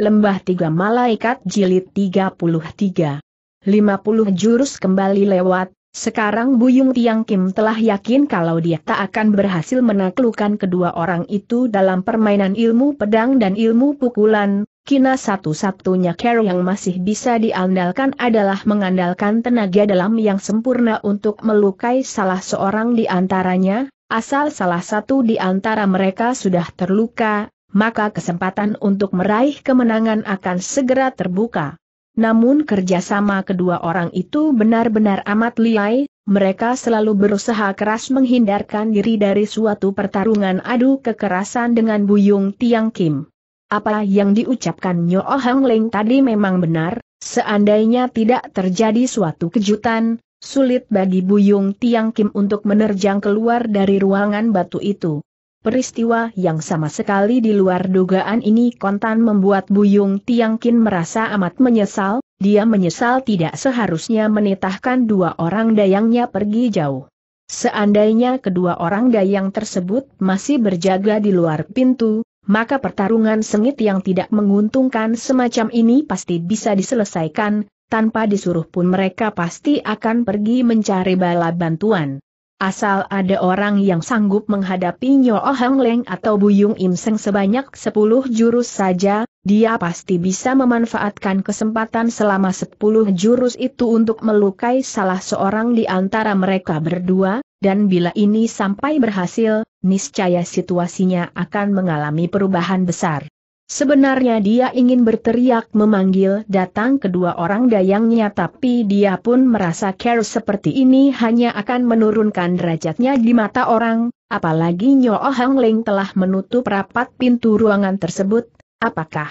Lembah Tiga Malaikat Jilid 33. 50 jurus kembali lewat, sekarang Buyung Tiang Kim telah yakin kalau dia tak akan berhasil menaklukkan kedua orang itu dalam permainan ilmu pedang dan ilmu pukulan, kina satu-satunya care yang masih bisa diandalkan adalah mengandalkan tenaga dalam yang sempurna untuk melukai salah seorang di antaranya, asal salah satu di antara mereka sudah terluka, maka kesempatan untuk meraih kemenangan akan segera terbuka. Namun kerjasama kedua orang itu benar-benar amat liai, mereka selalu berusaha keras menghindarkan diri dari suatu pertarungan adu kekerasan dengan Buyung Tiang Kim. Apa yang diucapkan Nyo oh Hang Leng tadi memang benar, seandainya tidak terjadi suatu kejutan, sulit bagi Buyung Tiang Kim untuk menerjang keluar dari ruangan batu itu. Peristiwa yang sama sekali di luar dugaan ini kontan membuat Buyung Tiangkin merasa amat menyesal, dia menyesal tidak seharusnya menitahkan dua orang dayangnya pergi jauh. Seandainya kedua orang dayang tersebut masih berjaga di luar pintu, maka pertarungan sengit yang tidak menguntungkan semacam ini pasti bisa diselesaikan, tanpa disuruh pun mereka pasti akan pergi mencari bala bantuan. Asal ada orang yang sanggup menghadapi Nyo Hang Leng atau Buyung Im Seng sebanyak 10 jurus saja, dia pasti bisa memanfaatkan kesempatan selama 10 jurus itu untuk melukai salah seorang di antara mereka berdua, dan bila ini sampai berhasil, niscaya situasinya akan mengalami perubahan besar. Sebenarnya dia ingin berteriak memanggil datang kedua orang dayangnya tapi dia pun merasa care seperti ini hanya akan menurunkan derajatnya di mata orang, apalagi Nyo Hang Ling telah menutup rapat pintu ruangan tersebut, apakah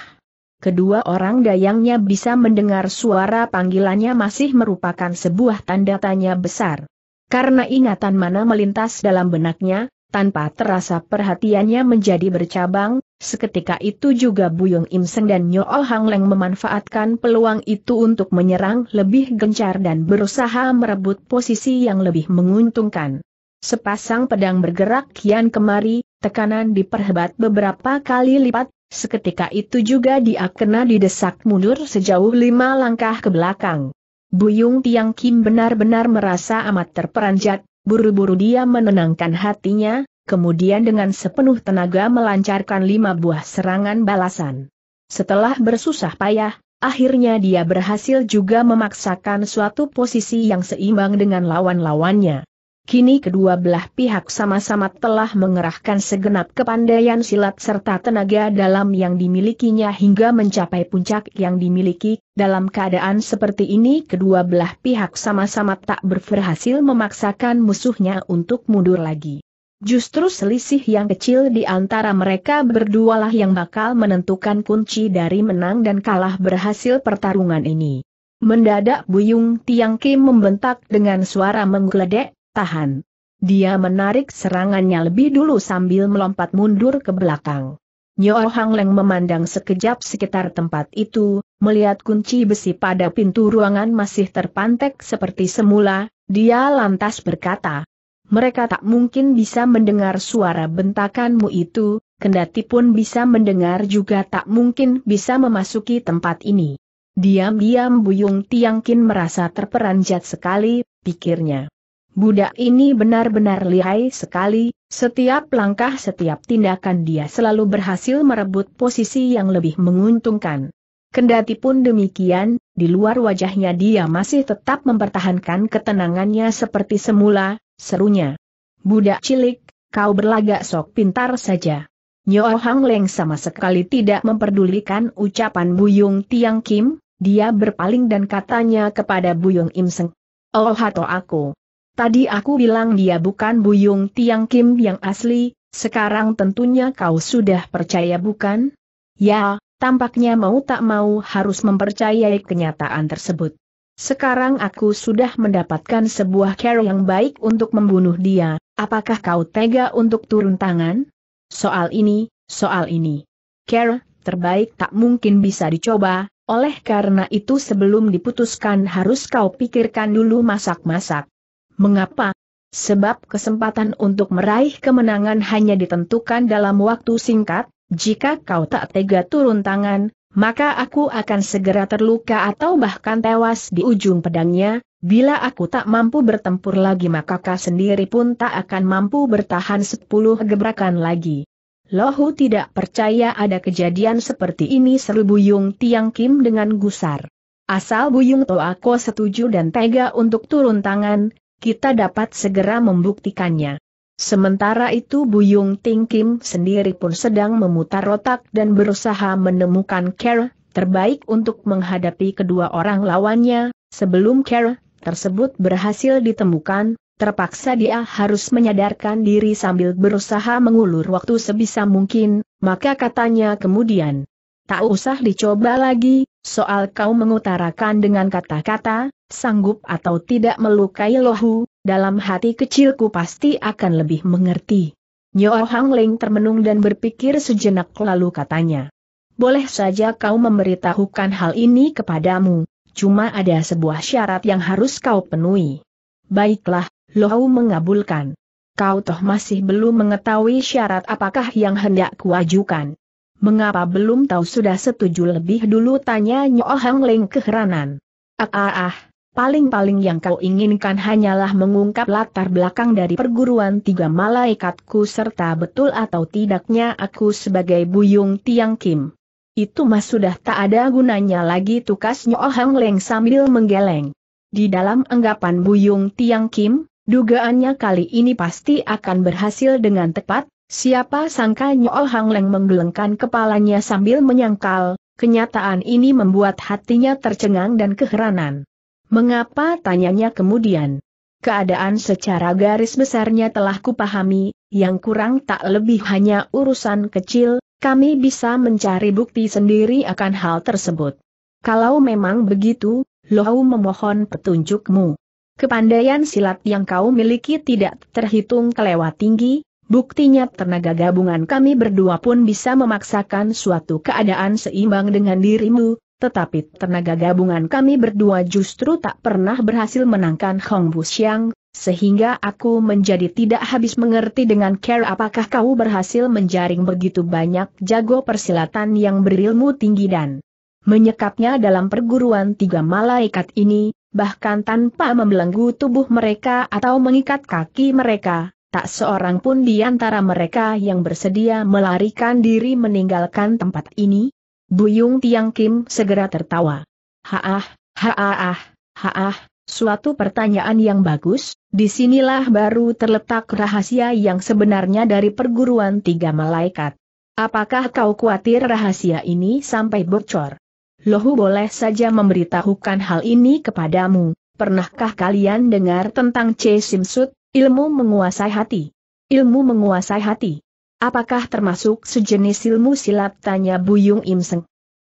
kedua orang dayangnya bisa mendengar suara panggilannya masih merupakan sebuah tanda tanya besar. Karena ingatan mana melintas dalam benaknya, tanpa terasa perhatiannya menjadi bercabang, Seketika itu juga Buyung Im Seng dan Nyo oh Hang Leng memanfaatkan peluang itu untuk menyerang lebih gencar dan berusaha merebut posisi yang lebih menguntungkan. Sepasang pedang bergerak kian kemari, tekanan diperhebat beberapa kali lipat, seketika itu juga dia kena didesak mundur sejauh lima langkah ke belakang. Buyung Tiang Kim benar-benar merasa amat terperanjat, buru-buru dia menenangkan hatinya, kemudian dengan sepenuh tenaga melancarkan lima buah serangan balasan. Setelah bersusah payah, akhirnya dia berhasil juga memaksakan suatu posisi yang seimbang dengan lawan-lawannya. Kini kedua belah pihak sama-sama telah mengerahkan segenap kepandaian silat serta tenaga dalam yang dimilikinya hingga mencapai puncak yang dimiliki. Dalam keadaan seperti ini kedua belah pihak sama-sama tak berhasil memaksakan musuhnya untuk mundur lagi. Justru selisih yang kecil di antara mereka berdualah yang bakal menentukan kunci dari menang dan kalah berhasil pertarungan ini. Mendadak Buyung Tiang Kim membentak dengan suara menggeledek, tahan. Dia menarik serangannya lebih dulu sambil melompat mundur ke belakang. Nyo Hang Leng memandang sekejap sekitar tempat itu, melihat kunci besi pada pintu ruangan masih terpantek seperti semula, dia lantas berkata, mereka tak mungkin bisa mendengar suara bentakanmu itu, kendati pun bisa mendengar juga tak mungkin bisa memasuki tempat ini. Diam-diam Buyung Tiangkin merasa terperanjat sekali, pikirnya. Budak ini benar-benar lihai sekali, setiap langkah setiap tindakan dia selalu berhasil merebut posisi yang lebih menguntungkan. Kendati pun demikian, di luar wajahnya dia masih tetap mempertahankan ketenangannya seperti semula, serunya. Budak cilik, kau berlagak sok pintar saja. Nyo Hang Leng sama sekali tidak memperdulikan ucapan Buyung Tiang Kim, dia berpaling dan katanya kepada Buyung Im Seng. Oh hato aku. Tadi aku bilang dia bukan Buyung Tiang Kim yang asli, sekarang tentunya kau sudah percaya bukan? Ya, tampaknya mau tak mau harus mempercayai kenyataan tersebut. Sekarang aku sudah mendapatkan sebuah cara yang baik untuk membunuh dia, apakah kau tega untuk turun tangan? Soal ini, soal ini. Cara terbaik tak mungkin bisa dicoba, oleh karena itu sebelum diputuskan harus kau pikirkan dulu masak-masak. Mengapa? Sebab kesempatan untuk meraih kemenangan hanya ditentukan dalam waktu singkat, jika kau tak tega turun tangan, maka aku akan segera terluka atau bahkan tewas di ujung pedangnya, bila aku tak mampu bertempur lagi maka kau sendiri pun tak akan mampu bertahan sepuluh gebrakan lagi. Lohu tidak percaya ada kejadian seperti ini seru Buyung Tiang Kim dengan gusar. Asal Buyung Toako setuju dan tega untuk turun tangan, kita dapat segera membuktikannya. Sementara itu Buyung Ting Kim sendiri pun sedang memutar otak dan berusaha menemukan Kera, terbaik untuk menghadapi kedua orang lawannya, sebelum Kera, tersebut berhasil ditemukan, Terpaksa dia harus menyadarkan diri sambil berusaha mengulur waktu sebisa mungkin, maka katanya kemudian. Tak usah dicoba lagi, soal kau mengutarakan dengan kata-kata, sanggup atau tidak melukai lohu, dalam hati kecilku pasti akan lebih mengerti. Nyo Hang Leng termenung dan berpikir sejenak lalu katanya. Boleh saja kau memberitahukan hal ini kepadamu, cuma ada sebuah syarat yang harus kau penuhi. Baiklah, Lohu mengabulkan. Kau toh masih belum mengetahui syarat apakah yang hendak kuajukan. Mengapa belum tahu sudah setuju lebih dulu tanya Nyo Hang Leng keheranan. Ah ah ah, Paling-paling yang kau inginkan hanyalah mengungkap latar belakang dari perguruan tiga malaikatku serta betul atau tidaknya aku sebagai Buyung Tiang Kim. Itu mah sudah tak ada gunanya lagi tukas Nyo Hang Leng sambil menggeleng. Di dalam anggapan Buyung Tiang Kim, dugaannya kali ini pasti akan berhasil dengan tepat, siapa sangka Nyo Hang Leng menggelengkan kepalanya sambil menyangkal, kenyataan ini membuat hatinya tercengang dan keheranan. Mengapa tanyanya kemudian? Keadaan secara garis besarnya telah kupahami, yang kurang tak lebih hanya urusan kecil, kami bisa mencari bukti sendiri akan hal tersebut. Kalau memang begitu, Lohau memohon petunjukmu. Kepandaian silat yang kau miliki tidak terhitung kelewat tinggi, buktinya tenaga gabungan kami berdua pun bisa memaksakan suatu keadaan seimbang dengan dirimu, tetapi tenaga gabungan kami berdua justru tak pernah berhasil menangkan Hong Busiang, sehingga aku menjadi tidak habis mengerti dengan care apakah kau berhasil menjaring begitu banyak jago persilatan yang berilmu tinggi dan menyekapnya dalam perguruan tiga malaikat ini, bahkan tanpa membelenggu tubuh mereka atau mengikat kaki mereka, Tak seorang pun di antara mereka yang bersedia melarikan diri meninggalkan tempat ini, Buyung Tiang Kim segera tertawa. Haah, haah, haah, suatu pertanyaan yang bagus, disinilah baru terletak rahasia yang sebenarnya dari perguruan tiga malaikat. Apakah kau khawatir rahasia ini sampai bocor? Lohu boleh saja memberitahukan hal ini kepadamu. Pernahkah kalian dengar tentang C. Simsut, ilmu menguasai hati? Ilmu menguasai hati. Apakah termasuk sejenis ilmu silat tanya Buyung Im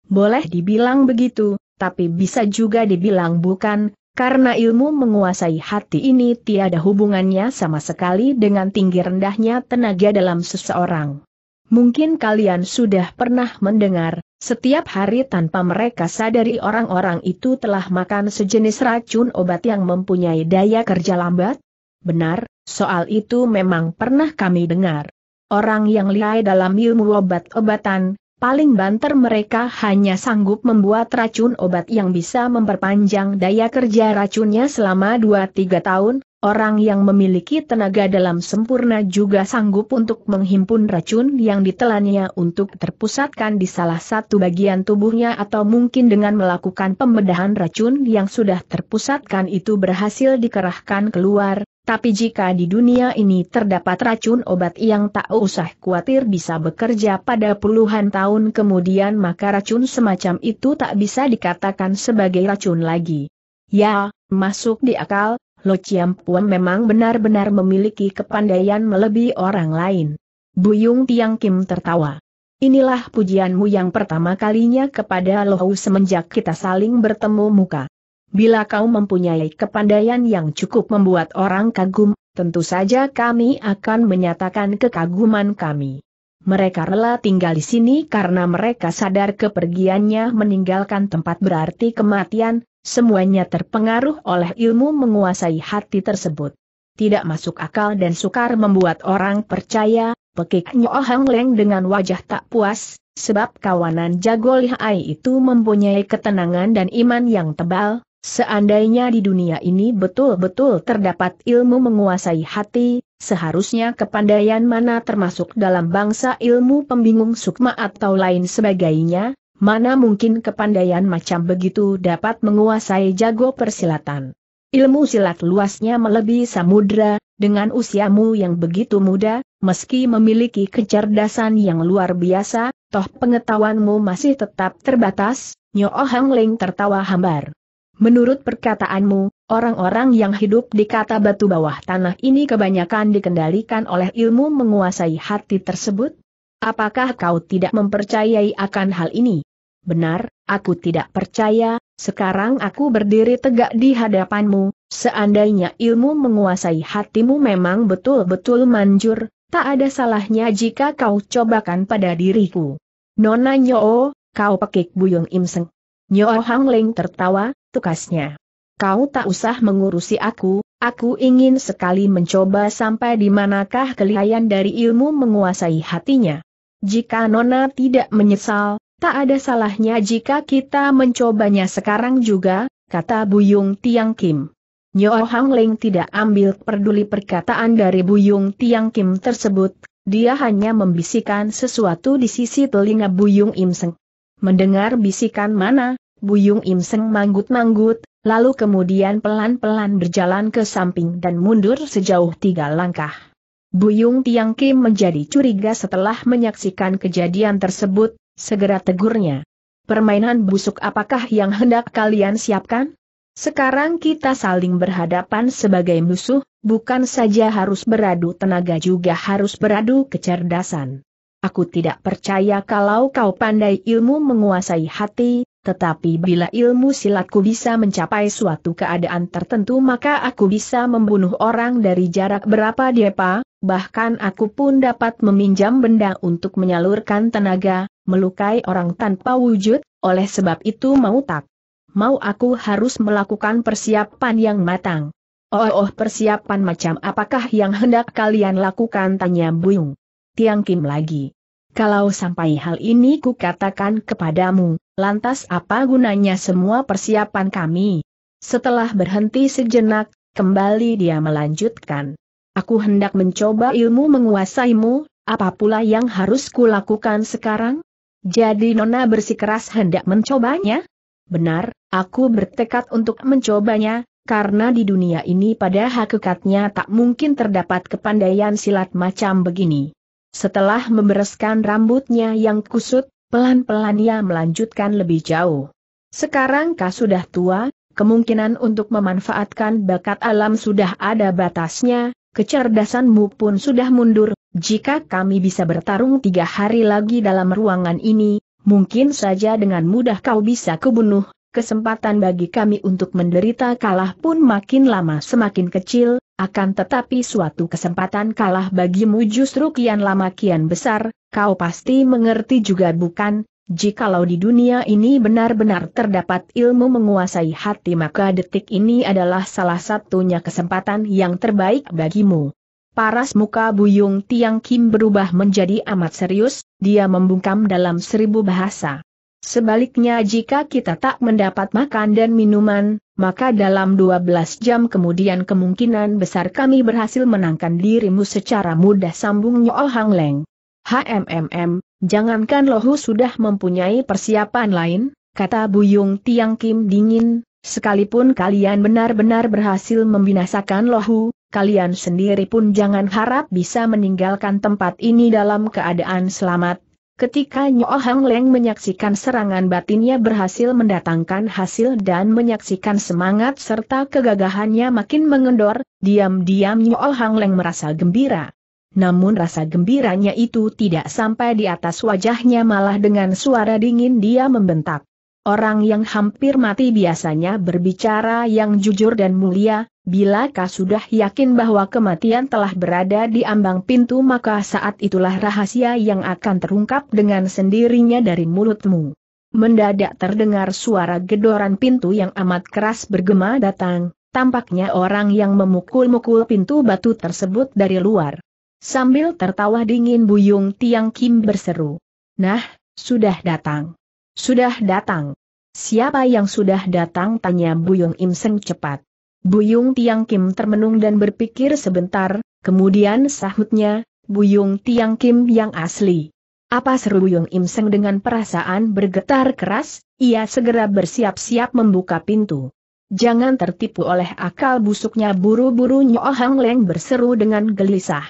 Boleh dibilang begitu, tapi bisa juga dibilang bukan, karena ilmu menguasai hati ini tiada hubungannya sama sekali dengan tinggi rendahnya tenaga dalam seseorang. Mungkin kalian sudah pernah mendengar, setiap hari tanpa mereka sadari orang-orang itu telah makan sejenis racun obat yang mempunyai daya kerja lambat? Benar, soal itu memang pernah kami dengar. Orang yang lihai dalam ilmu obat-obatan, paling banter mereka hanya sanggup membuat racun obat yang bisa memperpanjang daya kerja racunnya selama 2-3 tahun, orang yang memiliki tenaga dalam sempurna juga sanggup untuk menghimpun racun yang ditelannya untuk terpusatkan di salah satu bagian tubuhnya atau mungkin dengan melakukan pembedahan racun yang sudah terpusatkan itu berhasil dikerahkan keluar, tapi jika di dunia ini terdapat racun obat yang tak usah khawatir bisa bekerja pada puluhan tahun kemudian maka racun semacam itu tak bisa dikatakan sebagai racun lagi. Ya, masuk di akal, Lo Chiam Puan memang benar-benar memiliki kepandaian melebihi orang lain. Buyung Tiang Kim tertawa. Inilah pujianmu yang pertama kalinya kepada Lo Hu semenjak kita saling bertemu muka. Bila kau mempunyai kepandaian yang cukup membuat orang kagum, tentu saja kami akan menyatakan kekaguman kami. Mereka rela tinggal di sini karena mereka sadar kepergiannya meninggalkan tempat berarti kematian, semuanya terpengaruh oleh ilmu menguasai hati tersebut. Tidak masuk akal dan sukar membuat orang percaya, pekik Nyohang Leng dengan wajah tak puas, sebab kawanan jago lihai itu mempunyai ketenangan dan iman yang tebal, Seandainya di dunia ini betul-betul terdapat ilmu menguasai hati, seharusnya kepandaian mana termasuk dalam bangsa ilmu pembingung sukma atau lain sebagainya, mana mungkin kepandaian macam begitu dapat menguasai jago persilatan. Ilmu silat luasnya melebihi samudra, dengan usiamu yang begitu muda, meski memiliki kecerdasan yang luar biasa, toh pengetahuanmu masih tetap terbatas, Nyo Ohang Ling tertawa hambar. Menurut perkataanmu, orang-orang yang hidup di kata batu bawah tanah ini kebanyakan dikendalikan oleh ilmu menguasai hati tersebut? Apakah kau tidak mempercayai akan hal ini? Benar, aku tidak percaya, sekarang aku berdiri tegak di hadapanmu, seandainya ilmu menguasai hatimu memang betul-betul manjur, tak ada salahnya jika kau cobakan pada diriku. Nona Nyoo, kau pekik Buyung Imseng. Nyo Hang Ling tertawa, tukasnya. Kau tak usah mengurusi aku, aku ingin sekali mencoba sampai di manakah kelihayan dari ilmu menguasai hatinya. Jika Nona tidak menyesal, tak ada salahnya jika kita mencobanya sekarang juga, kata Buyung Tiang Kim. Nyo Hang Leng tidak ambil peduli perkataan dari Buyung Tiang Kim tersebut, dia hanya membisikkan sesuatu di sisi telinga Buyung Im Seng. Mendengar bisikan mana, Buyung Im Seng manggut-manggut, lalu kemudian pelan-pelan berjalan ke samping dan mundur sejauh tiga langkah. Buyung Tiang Kim menjadi curiga setelah menyaksikan kejadian tersebut, segera tegurnya. Permainan busuk apakah yang hendak kalian siapkan? Sekarang kita saling berhadapan sebagai musuh, bukan saja harus beradu tenaga juga harus beradu kecerdasan. Aku tidak percaya kalau kau pandai ilmu menguasai hati, tetapi bila ilmu silatku bisa mencapai suatu keadaan tertentu maka aku bisa membunuh orang dari jarak berapa depa, bahkan aku pun dapat meminjam benda untuk menyalurkan tenaga, melukai orang tanpa wujud, oleh sebab itu mau tak. Mau aku harus melakukan persiapan yang matang. Oh, oh persiapan macam apakah yang hendak kalian lakukan tanya Buyung. Tiang Kim lagi. Kalau sampai hal ini kukatakan kepadamu, lantas apa gunanya semua persiapan kami? Setelah berhenti sejenak, kembali dia melanjutkan. Aku hendak mencoba ilmu menguasaimu, apa pula yang harus kulakukan sekarang? Jadi Nona bersikeras hendak mencobanya? Benar, aku bertekad untuk mencobanya, karena di dunia ini pada hakikatnya tak mungkin terdapat kepandaian silat macam begini. Setelah membereskan rambutnya yang kusut, pelan-pelan ia melanjutkan lebih jauh. Sekarang kau sudah tua, kemungkinan untuk memanfaatkan bakat alam sudah ada batasnya, kecerdasanmu pun sudah mundur, jika kami bisa bertarung tiga hari lagi dalam ruangan ini, mungkin saja dengan mudah kau bisa kubunuh, kesempatan bagi kami untuk menderita kalah pun makin lama semakin kecil, akan tetapi suatu kesempatan kalah bagimu justru kian lama kian besar, kau pasti mengerti juga bukan, Jikalau di dunia ini benar-benar terdapat ilmu menguasai hati maka detik ini adalah salah satunya kesempatan yang terbaik bagimu. Paras muka Buyung Tiang Kim berubah menjadi amat serius, dia membungkam dalam seribu bahasa. Sebaliknya jika kita tak mendapat makan dan minuman, maka dalam 12 jam kemudian kemungkinan besar kami berhasil menangkan dirimu secara mudah sambung Nyo Hang Leng. HMMM, jangankan Lohu sudah mempunyai persiapan lain, kata Buyung Tiang Kim dingin, sekalipun kalian benar-benar berhasil membinasakan Lohu, kalian sendiri pun jangan harap bisa meninggalkan tempat ini dalam keadaan selamat, Ketika Nyo Hang Leng menyaksikan serangan batinnya berhasil mendatangkan hasil dan menyaksikan semangat serta kegagahannya makin mengendor, diam-diam Nyo Hang Leng merasa gembira. Namun rasa gembiranya itu tidak sampai di atas wajahnya malah dengan suara dingin dia membentak. Orang yang hampir mati biasanya berbicara yang jujur dan mulia, Bila kau sudah yakin bahwa kematian telah berada di ambang pintu maka saat itulah rahasia yang akan terungkap dengan sendirinya dari mulutmu. Mendadak terdengar suara gedoran pintu yang amat keras bergema datang, tampaknya orang yang memukul-mukul pintu batu tersebut dari luar. Sambil tertawa dingin Buyung Tiang Kim berseru. Nah, sudah datang. Sudah datang. Siapa yang sudah datang tanya Buyung Im Seng cepat. Buyung Tiang Kim termenung dan berpikir sebentar, kemudian sahutnya, Buyung Tiang Kim yang asli. Apa seru Buyung Im Seng dengan perasaan bergetar keras, ia segera bersiap-siap membuka pintu. Jangan tertipu oleh akal busuknya buru-buru Nyo Hang Leng berseru dengan gelisah.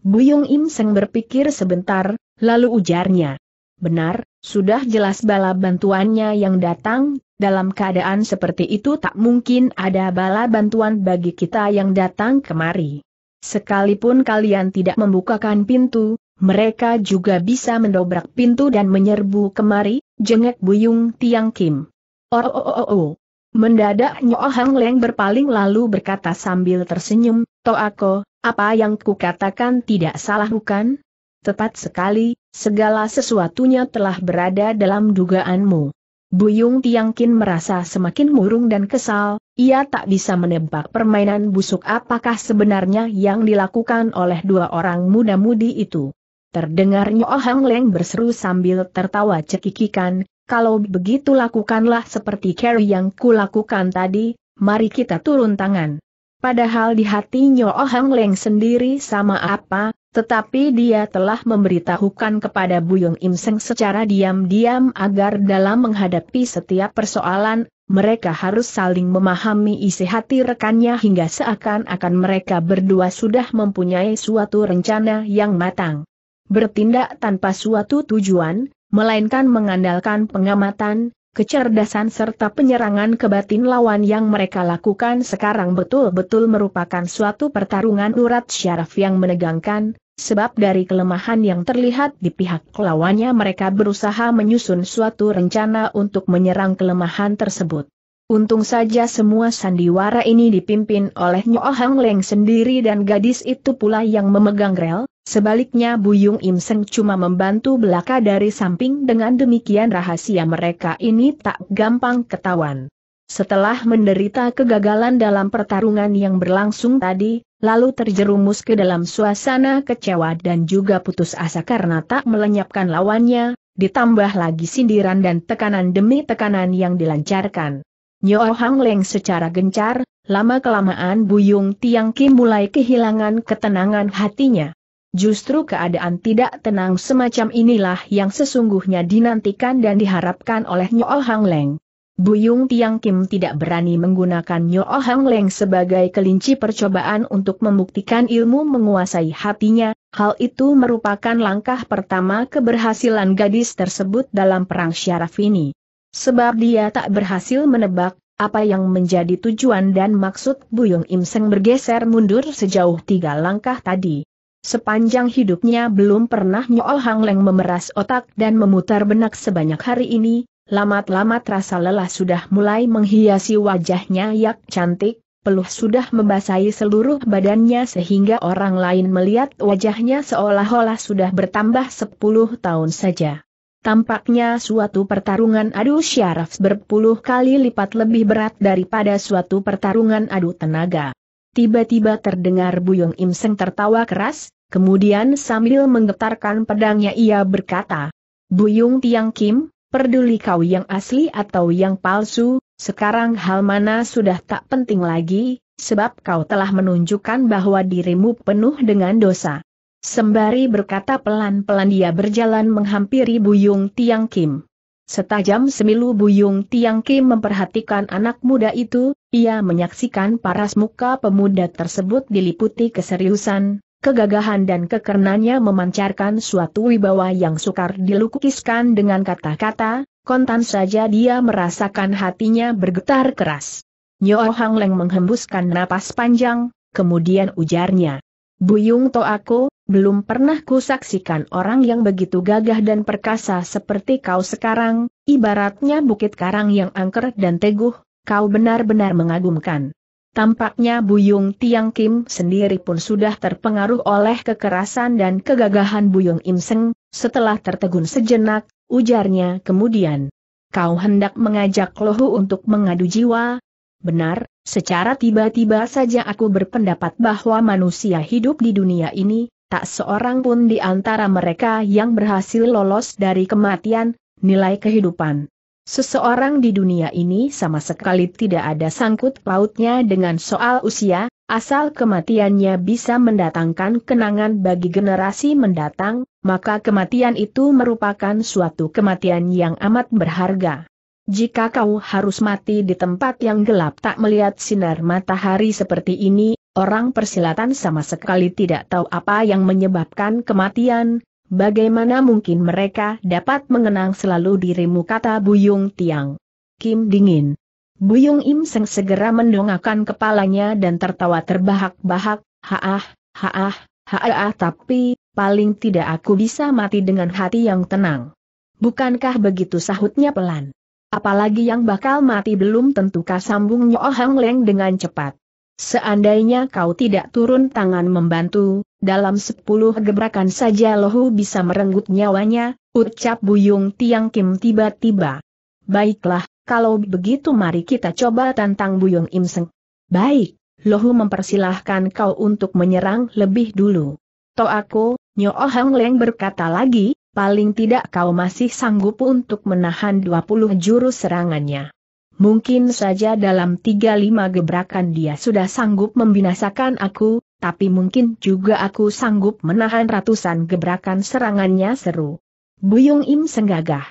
Buyung Im Seng berpikir sebentar, lalu ujarnya. Benar, sudah jelas bala bantuannya yang datang, dalam keadaan seperti itu tak mungkin ada bala bantuan bagi kita yang datang kemari. Sekalipun kalian tidak membukakan pintu, mereka juga bisa mendobrak pintu dan menyerbu kemari, jengek Buyung Tiang Kim. Oh, oh, oh, oh, oh. Mendadak Nyo Leng berpaling lalu berkata sambil tersenyum, Toako, apa yang kukatakan tidak salah bukan? Tepat sekali, segala sesuatunya telah berada dalam dugaanmu. Buyung Tiangkin merasa semakin murung dan kesal, ia tak bisa menebak permainan busuk apakah sebenarnya yang dilakukan oleh dua orang muda-mudi itu. Terdengar Ohang Leng berseru sambil tertawa cekikikan, kalau begitu lakukanlah seperti Carrie yang kulakukan tadi, mari kita turun tangan. Padahal di hati Ohang Leng sendiri sama apa, tetapi dia telah memberitahukan kepada Buyung Im Seng secara diam-diam agar dalam menghadapi setiap persoalan, mereka harus saling memahami isi hati rekannya hingga seakan-akan mereka berdua sudah mempunyai suatu rencana yang matang. Bertindak tanpa suatu tujuan, melainkan mengandalkan pengamatan, kecerdasan serta penyerangan ke batin lawan yang mereka lakukan sekarang betul-betul merupakan suatu pertarungan urat syaraf yang menegangkan, Sebab dari kelemahan yang terlihat di pihak lawannya mereka berusaha menyusun suatu rencana untuk menyerang kelemahan tersebut. Untung saja semua sandiwara ini dipimpin oleh Nyo Hang Leng sendiri dan gadis itu pula yang memegang rel, sebaliknya Buyung Im Seng cuma membantu belaka dari samping dengan demikian rahasia mereka ini tak gampang ketahuan. Setelah menderita kegagalan dalam pertarungan yang berlangsung tadi, lalu terjerumus ke dalam suasana kecewa dan juga putus asa karena tak melenyapkan lawannya, ditambah lagi sindiran dan tekanan demi tekanan yang dilancarkan. Nyo Hang Leng secara gencar, lama-kelamaan Buyung Tiang Kim mulai kehilangan ketenangan hatinya. Justru keadaan tidak tenang semacam inilah yang sesungguhnya dinantikan dan diharapkan oleh Nyo Hang Leng. Buyung Tiang Kim tidak berani menggunakan Nyo Hang Leng sebagai kelinci percobaan untuk membuktikan ilmu menguasai hatinya, hal itu merupakan langkah pertama keberhasilan gadis tersebut dalam perang syaraf ini. Sebab dia tak berhasil menebak, apa yang menjadi tujuan dan maksud Buyung Im Seng bergeser mundur sejauh tiga langkah tadi. Sepanjang hidupnya belum pernah Nyo Hang Leng memeras otak dan memutar benak sebanyak hari ini, Lamat-lamat rasa lelah sudah mulai menghiasi wajahnya yak cantik, peluh sudah membasahi seluruh badannya sehingga orang lain melihat wajahnya seolah-olah sudah bertambah 10 tahun saja. Tampaknya suatu pertarungan adu syaraf berpuluh kali lipat lebih berat daripada suatu pertarungan adu tenaga. Tiba-tiba terdengar Buyung Imseng tertawa keras, kemudian sambil menggetarkan pedangnya ia berkata, Buyung Tiang Kim, Peduli kau yang asli atau yang palsu, sekarang hal mana sudah tak penting lagi, sebab kau telah menunjukkan bahwa dirimu penuh dengan dosa. Sembari berkata pelan-pelan dia berjalan menghampiri Buyung Tiang Kim. Setajam semilu Buyung Tiang Kim memperhatikan anak muda itu, ia menyaksikan paras muka pemuda tersebut diliputi keseriusan, Kegagahan dan kekernannya memancarkan suatu wibawa yang sukar dilukiskan dengan kata-kata, kontan saja dia merasakan hatinya bergetar keras. Nyo Hang Leng menghembuskan napas panjang, kemudian ujarnya. Buyung to aku, belum pernah kusaksikan orang yang begitu gagah dan perkasa seperti kau sekarang, ibaratnya bukit karang yang angker dan teguh, kau benar-benar mengagumkan. Tampaknya Buyung Tiang Kim sendiri pun sudah terpengaruh oleh kekerasan dan kegagahan Buyung Im Seng, setelah tertegun sejenak, ujarnya kemudian. Kau hendak mengajak Lohu untuk mengadu jiwa? Benar, secara tiba-tiba saja aku berpendapat bahwa manusia hidup di dunia ini, tak seorang pun di antara mereka yang berhasil lolos dari kematian, nilai kehidupan. Seseorang di dunia ini sama sekali tidak ada sangkut pautnya dengan soal usia, asal kematiannya bisa mendatangkan kenangan bagi generasi mendatang, maka kematian itu merupakan suatu kematian yang amat berharga. Jika kau harus mati di tempat yang gelap tak melihat sinar matahari seperti ini, orang persilatan sama sekali tidak tahu apa yang menyebabkan kematian, Bagaimana mungkin mereka dapat mengenang selalu dirimu kata Buyung Tiang. Kim dingin. Buyung Im Seng segera mendongakkan kepalanya dan tertawa terbahak-bahak, haah, haah, haah tapi, paling tidak aku bisa mati dengan hati yang tenang. Bukankah begitu sahutnya pelan? Apalagi yang bakal mati belum tentukah sambung Nyo Hang Leng dengan cepat. Seandainya kau tidak turun tangan membantu, dalam sepuluh gebrakan saja lohu bisa merenggut nyawanya, ucap Buyung Tiang Kim tiba-tiba. Baiklah, kalau begitu mari kita coba tantang Buyung Im Seng. Baik, lohu mempersilahkan kau untuk menyerang lebih dulu. To aku, Nyo Leng berkata lagi, paling tidak kau masih sanggup untuk menahan dua puluh jurus serangannya. Mungkin saja dalam tiga lima gebrakan dia sudah sanggup membinasakan aku, tapi mungkin juga aku sanggup menahan ratusan gebrakan serangannya seru. Buyung Im senggagah.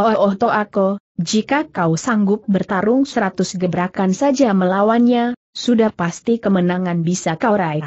Oh oh to aku, jika kau sanggup bertarung seratus gebrakan saja melawannya, sudah pasti kemenangan bisa kau raih.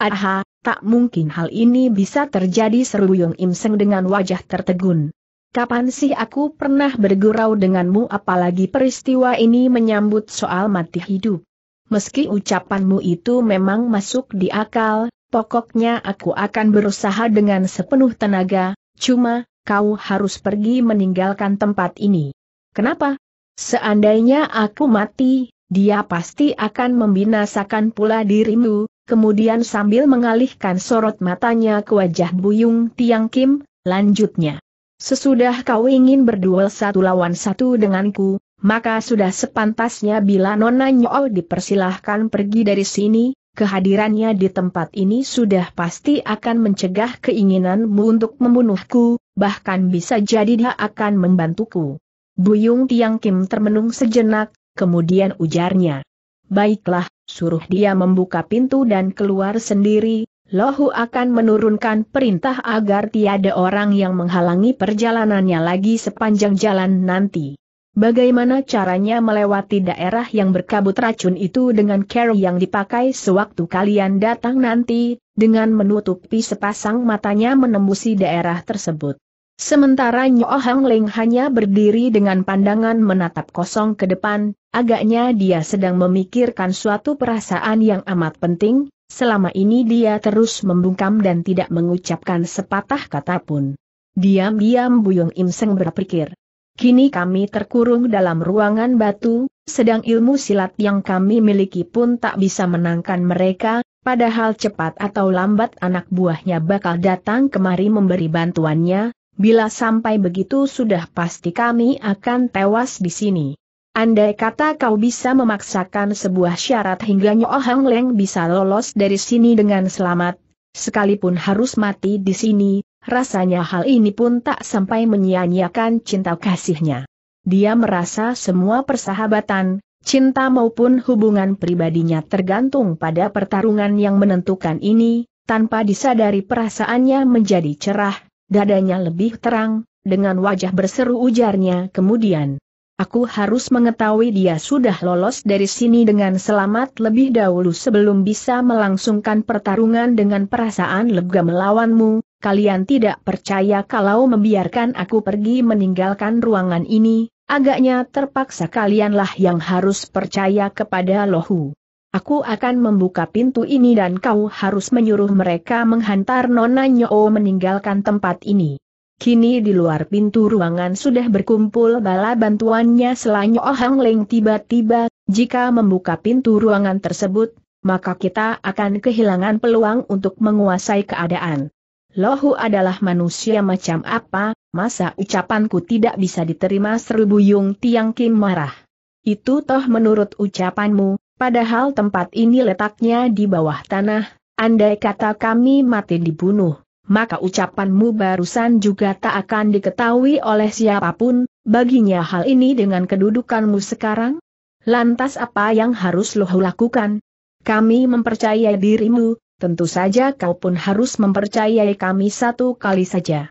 Aha, tak mungkin hal ini bisa terjadi seru Buyung Im Seng dengan wajah tertegun. Kapan sih aku pernah bergurau denganmu apalagi peristiwa ini menyambut soal mati hidup? Meski ucapanmu itu memang masuk di akal, pokoknya aku akan berusaha dengan sepenuh tenaga, cuma, kau harus pergi meninggalkan tempat ini. Kenapa? Seandainya aku mati, dia pasti akan membinasakan pula dirimu, kemudian sambil mengalihkan sorot matanya ke wajah Buyung Tiang Kim, lanjutnya. Sesudah kau ingin berduel satu lawan satu denganku, maka sudah sepantasnya bila Nona Nyol dipersilahkan pergi dari sini, kehadirannya di tempat ini sudah pasti akan mencegah keinginanmu untuk membunuhku, bahkan bisa jadi dia akan membantuku. Buyung Tiang Kim termenung sejenak, kemudian ujarnya. Baiklah, suruh dia membuka pintu dan keluar sendiri, Lohu akan menurunkan perintah agar tiada orang yang menghalangi perjalanannya lagi sepanjang jalan nanti. Bagaimana caranya melewati daerah yang berkabut racun itu dengan care yang dipakai sewaktu kalian datang nanti, dengan menutupi sepasang matanya menembusi daerah tersebut. Sementara Nyo Hang Ling hanya berdiri dengan pandangan menatap kosong ke depan, agaknya dia sedang memikirkan suatu perasaan yang amat penting, Selama ini dia terus membungkam dan tidak mengucapkan sepatah kata pun. Diam-diam Buyung Im Seng berpikir. Kini kami terkurung dalam ruangan batu, sedang ilmu silat yang kami miliki pun tak bisa menangkan mereka, padahal cepat atau lambat anak buahnya bakal datang kemari memberi bantuannya, bila sampai begitu sudah pasti kami akan tewas di sini. Andai kata kau bisa memaksakan sebuah syarat hingga Nyo Hang Leng bisa lolos dari sini dengan selamat, sekalipun harus mati di sini, rasanya hal ini pun tak sampai menyia-nyiakan cinta kasihnya. Dia merasa semua persahabatan, cinta maupun hubungan pribadinya tergantung pada pertarungan yang menentukan ini, tanpa disadari perasaannya menjadi cerah, dadanya lebih terang, dengan wajah berseru ujarnya kemudian. Aku harus mengetahui dia sudah lolos dari sini dengan selamat lebih dahulu sebelum bisa melangsungkan pertarungan dengan perasaan lega melawanmu. Kalian tidak percaya kalau membiarkan aku pergi meninggalkan ruangan ini, agaknya terpaksa kalianlah yang harus percaya kepada Lohu. Aku akan membuka pintu ini dan kau harus menyuruh mereka menghantar Nona Nyo meninggalkan tempat ini. Kini di luar pintu ruangan sudah berkumpul bala bantuannya selain Ohang Leng tiba-tiba, jika membuka pintu ruangan tersebut, maka kita akan kehilangan peluang untuk menguasai keadaan. Lohu adalah manusia macam apa, masa ucapanku tidak bisa diterima seru Buyung Tiang Kim marah. Itu toh menurut ucapanmu, padahal tempat ini letaknya di bawah tanah, andai kata kami mati dibunuh maka ucapanmu barusan juga tak akan diketahui oleh siapapun, baginya hal ini dengan kedudukanmu sekarang? Lantas apa yang harus lo lakukan? Kami mempercayai dirimu, tentu saja kau pun harus mempercayai kami satu kali saja.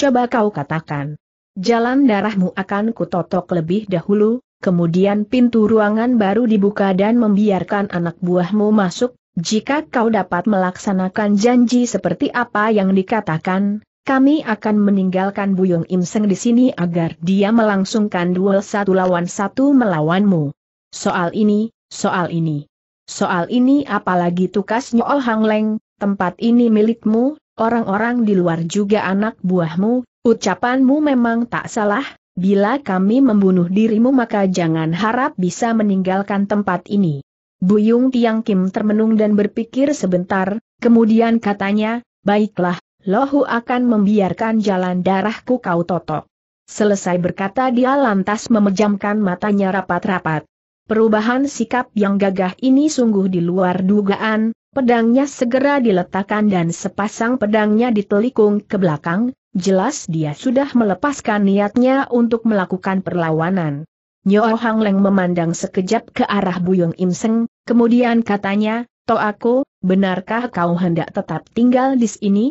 Coba kau katakan. Jalan darahmu akan kutotok lebih dahulu, kemudian pintu ruangan baru dibuka dan membiarkan anak buahmu masuk, jika kau dapat melaksanakan janji seperti apa yang dikatakan, kami akan meninggalkan Buyung Imseng di sini agar dia melangsungkan duel satu lawan satu melawanmu. Soal ini, soal ini. Soal ini apalagi tukas Nyol oh Hang Leng, tempat ini milikmu, orang-orang di luar juga anak buahmu, ucapanmu memang tak salah, bila kami membunuh dirimu maka jangan harap bisa meninggalkan tempat ini. Buyung Tiang Kim termenung dan berpikir sebentar, kemudian katanya, baiklah, Lohu akan membiarkan jalan darahku kau totok. Selesai berkata dia lantas memejamkan matanya rapat-rapat. Perubahan sikap yang gagah ini sungguh di luar dugaan, pedangnya segera diletakkan dan sepasang pedangnya ditelikung ke belakang, jelas dia sudah melepaskan niatnya untuk melakukan perlawanan. Nyo Hang Leng memandang sekejap ke arah Buyung Imseng, Kemudian katanya, aku, benarkah kau hendak tetap tinggal di sini?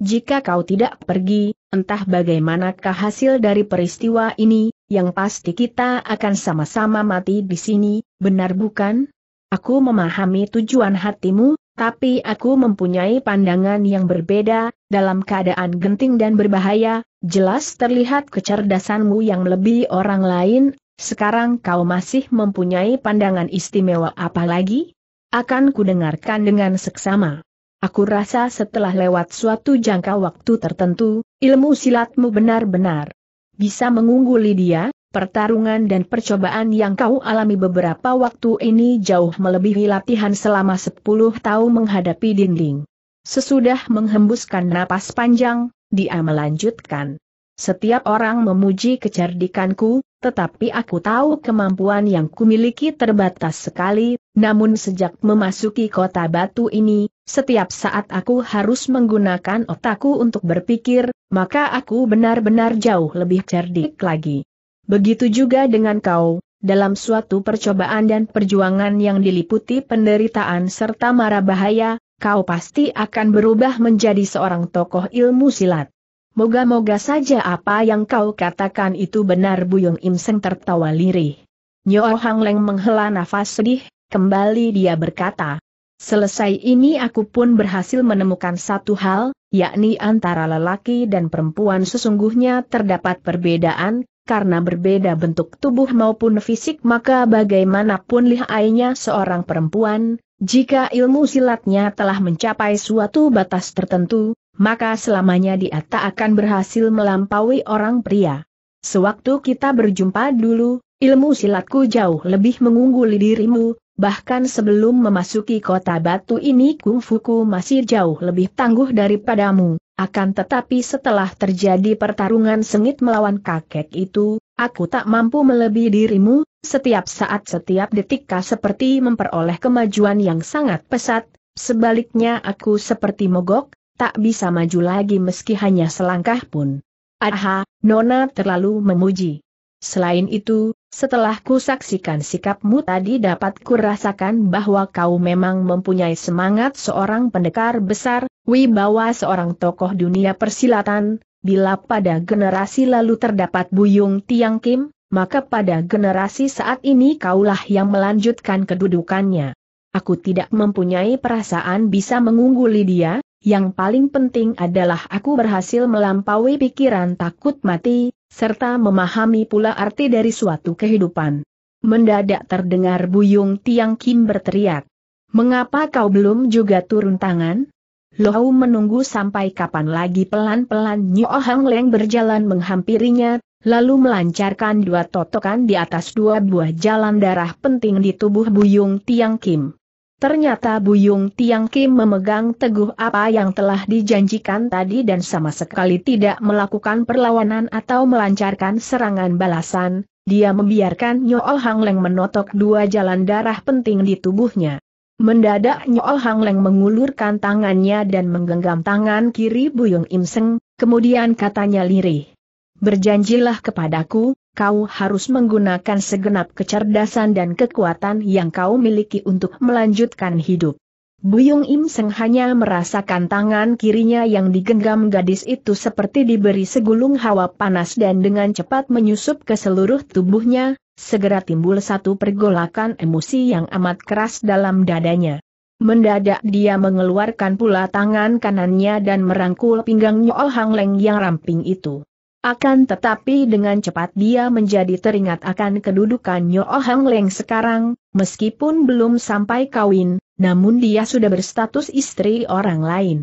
Jika kau tidak pergi, entah bagaimanakah hasil dari peristiwa ini, yang pasti kita akan sama-sama mati di sini, benar bukan? Aku memahami tujuan hatimu, tapi aku mempunyai pandangan yang berbeda, dalam keadaan genting dan berbahaya, jelas terlihat kecerdasanmu yang lebih orang lain, sekarang kau masih mempunyai pandangan istimewa apa lagi? Akan kudengarkan dengan seksama. Aku rasa setelah lewat suatu jangka waktu tertentu, ilmu silatmu benar-benar bisa mengungguli dia, pertarungan dan percobaan yang kau alami beberapa waktu ini jauh melebihi latihan selama 10 tahun menghadapi dinding. Sesudah menghembuskan napas panjang, dia melanjutkan. Setiap orang memuji kecerdikanku, tetapi aku tahu kemampuan yang kumiliki terbatas sekali, namun sejak memasuki kota batu ini, setiap saat aku harus menggunakan otakku untuk berpikir, maka aku benar-benar jauh lebih cerdik lagi. Begitu juga dengan kau, dalam suatu percobaan dan perjuangan yang diliputi penderitaan serta mara bahaya, kau pasti akan berubah menjadi seorang tokoh ilmu silat. Moga-moga saja apa yang kau katakan itu benar Buyung Im Seng tertawa lirih. Nyo Hang Leng menghela nafas sedih, kembali dia berkata. Selesai ini aku pun berhasil menemukan satu hal, yakni antara lelaki dan perempuan sesungguhnya terdapat perbedaan, karena berbeda bentuk tubuh maupun fisik maka bagaimanapun lihainya seorang perempuan, jika ilmu silatnya telah mencapai suatu batas tertentu, maka selamanya dia tak akan berhasil melampaui orang pria. Sewaktu kita berjumpa dulu, ilmu silatku jauh lebih mengungguli dirimu, bahkan sebelum memasuki kota batu ini kungfuku masih jauh lebih tangguh daripadamu. Akan tetapi setelah terjadi pertarungan sengit melawan kakek itu, aku tak mampu melebihi dirimu, setiap saat setiap detik kau seperti memperoleh kemajuan yang sangat pesat, sebaliknya aku seperti mogok, tak bisa maju lagi meski hanya selangkah pun. Aha, Nona terlalu memuji. Selain itu, setelah ku saksikan sikapmu tadi dapat kurasakan bahwa kau memang mempunyai semangat seorang pendekar besar, wibawa seorang tokoh dunia persilatan, bila pada generasi lalu terdapat Buyung Tiang Kim, maka pada generasi saat ini kaulah yang melanjutkan kedudukannya. Aku tidak mempunyai perasaan bisa mengungguli dia, yang paling penting adalah aku berhasil melampaui pikiran takut mati, serta memahami pula arti dari suatu kehidupan. Mendadak terdengar Buyung Tiang Kim berteriak. Mengapa kau belum juga turun tangan? Lohau menunggu sampai kapan lagi pelan-pelan Nyo Hang Leng berjalan menghampirinya, lalu melancarkan dua totokan di atas dua buah jalan darah penting di tubuh Buyung Tiang Kim. Ternyata Buyung Tiang Kim memegang teguh apa yang telah dijanjikan tadi dan sama sekali tidak melakukan perlawanan atau melancarkan serangan balasan, dia membiarkan Nyool Hang Leng menotok dua jalan darah penting di tubuhnya. Mendadak Nyool Hang Leng mengulurkan tangannya dan menggenggam tangan kiri Buyung Im Seng, kemudian katanya lirih berjanjilah kepadaku, kau harus menggunakan segenap kecerdasan dan kekuatan yang kau miliki untuk melanjutkan hidup. Buyung Im Seng hanya merasakan tangan kirinya yang digenggam gadis itu seperti diberi segulung hawa panas dan dengan cepat menyusup ke seluruh tubuhnya, segera timbul satu pergolakan emosi yang amat keras dalam dadanya. Mendadak dia mengeluarkan pula tangan kanannya dan merangkul pinggang Nyool Hang Leng yang ramping itu. Akan tetapi dengan cepat dia menjadi teringat akan kedudukan Nyo Hang Leng sekarang, meskipun belum sampai kawin, namun dia sudah berstatus istri orang lain.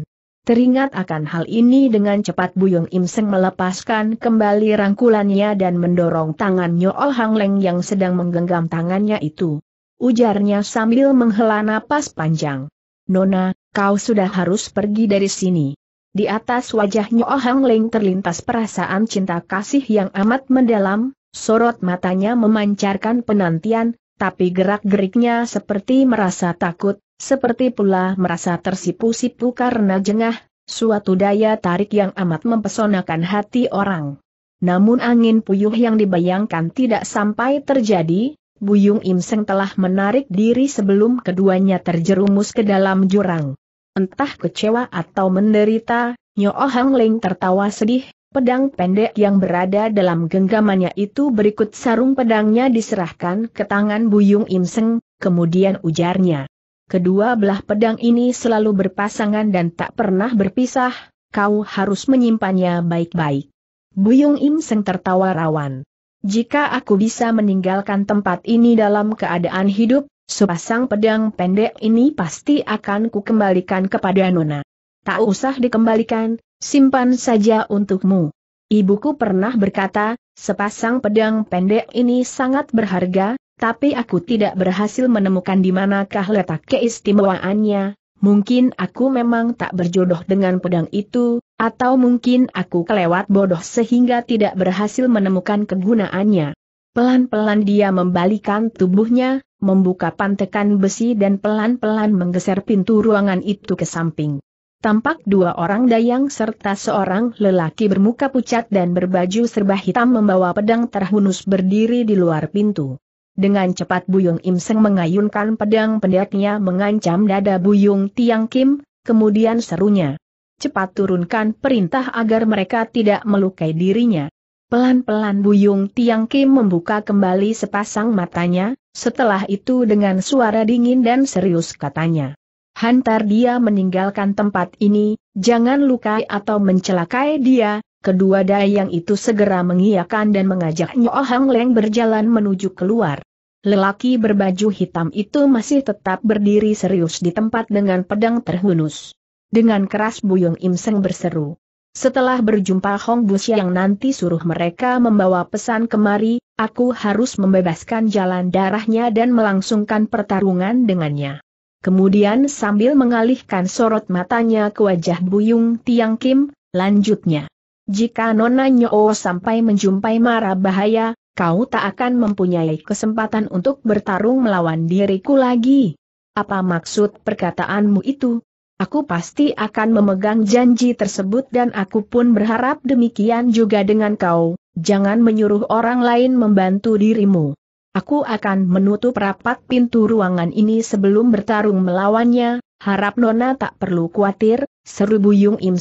Teringat akan hal ini dengan cepat Buyung Im Seng melepaskan kembali rangkulannya dan mendorong tangan Nyo Hang Leng yang sedang menggenggam tangannya itu. Ujarnya sambil menghela napas panjang. Nona, kau sudah harus pergi dari sini. Di atas wajahnya Ohang Hang Leng terlintas perasaan cinta kasih yang amat mendalam, sorot matanya memancarkan penantian, tapi gerak-geriknya seperti merasa takut, seperti pula merasa tersipu-sipu karena jengah, suatu daya tarik yang amat mempesonakan hati orang. Namun angin puyuh yang dibayangkan tidak sampai terjadi, Buyung Imseng telah menarik diri sebelum keduanya terjerumus ke dalam jurang. Entah kecewa atau menderita, Nyo Hang Ling tertawa sedih, pedang pendek yang berada dalam genggamannya itu berikut sarung pedangnya diserahkan ke tangan Buyung Im Seng, kemudian ujarnya. Kedua belah pedang ini selalu berpasangan dan tak pernah berpisah, kau harus menyimpannya baik-baik. Buyung Im Seng tertawa rawan. Jika aku bisa meninggalkan tempat ini dalam keadaan hidup, Sepasang pedang pendek ini pasti akan kukembalikan kepada Nona. Tak usah dikembalikan, simpan saja untukmu. Ibuku pernah berkata, sepasang pedang pendek ini sangat berharga, tapi aku tidak berhasil menemukan di manakah letak keistimewaannya. Mungkin aku memang tak berjodoh dengan pedang itu, atau mungkin aku kelewat bodoh sehingga tidak berhasil menemukan kegunaannya. Pelan-pelan dia membalikan tubuhnya, membuka pantekan besi dan pelan-pelan menggeser pintu ruangan itu ke samping. Tampak dua orang dayang serta seorang lelaki bermuka pucat dan berbaju serba hitam membawa pedang terhunus berdiri di luar pintu. Dengan cepat Buyung Imseng mengayunkan pedang pendeknya mengancam dada Buyung Tiang Kim, kemudian serunya. Cepat turunkan perintah agar mereka tidak melukai dirinya. Pelan-pelan Buyung Tiang Kim membuka kembali sepasang matanya, setelah itu dengan suara dingin dan serius katanya. Hantar dia meninggalkan tempat ini, jangan lukai atau mencelakai dia, kedua dayang itu segera mengiyakan dan mengajak Nyo Hang Leng berjalan menuju keluar. Lelaki berbaju hitam itu masih tetap berdiri serius di tempat dengan pedang terhunus. Dengan keras Buyung Im Seng berseru. Setelah berjumpa Hong Bush yang nanti suruh mereka membawa pesan kemari, aku harus membebaskan jalan darahnya dan melangsungkan pertarungan dengannya. Kemudian sambil mengalihkan sorot matanya ke wajah Buyung Tiang Kim, lanjutnya. Jika Nona Nyo sampai menjumpai mara bahaya, kau tak akan mempunyai kesempatan untuk bertarung melawan diriku lagi. Apa maksud perkataanmu itu? Aku pasti akan memegang janji tersebut dan aku pun berharap demikian juga dengan kau, jangan menyuruh orang lain membantu dirimu. Aku akan menutup rapat pintu ruangan ini sebelum bertarung melawannya, harap Nona tak perlu khawatir, seru Buyung Im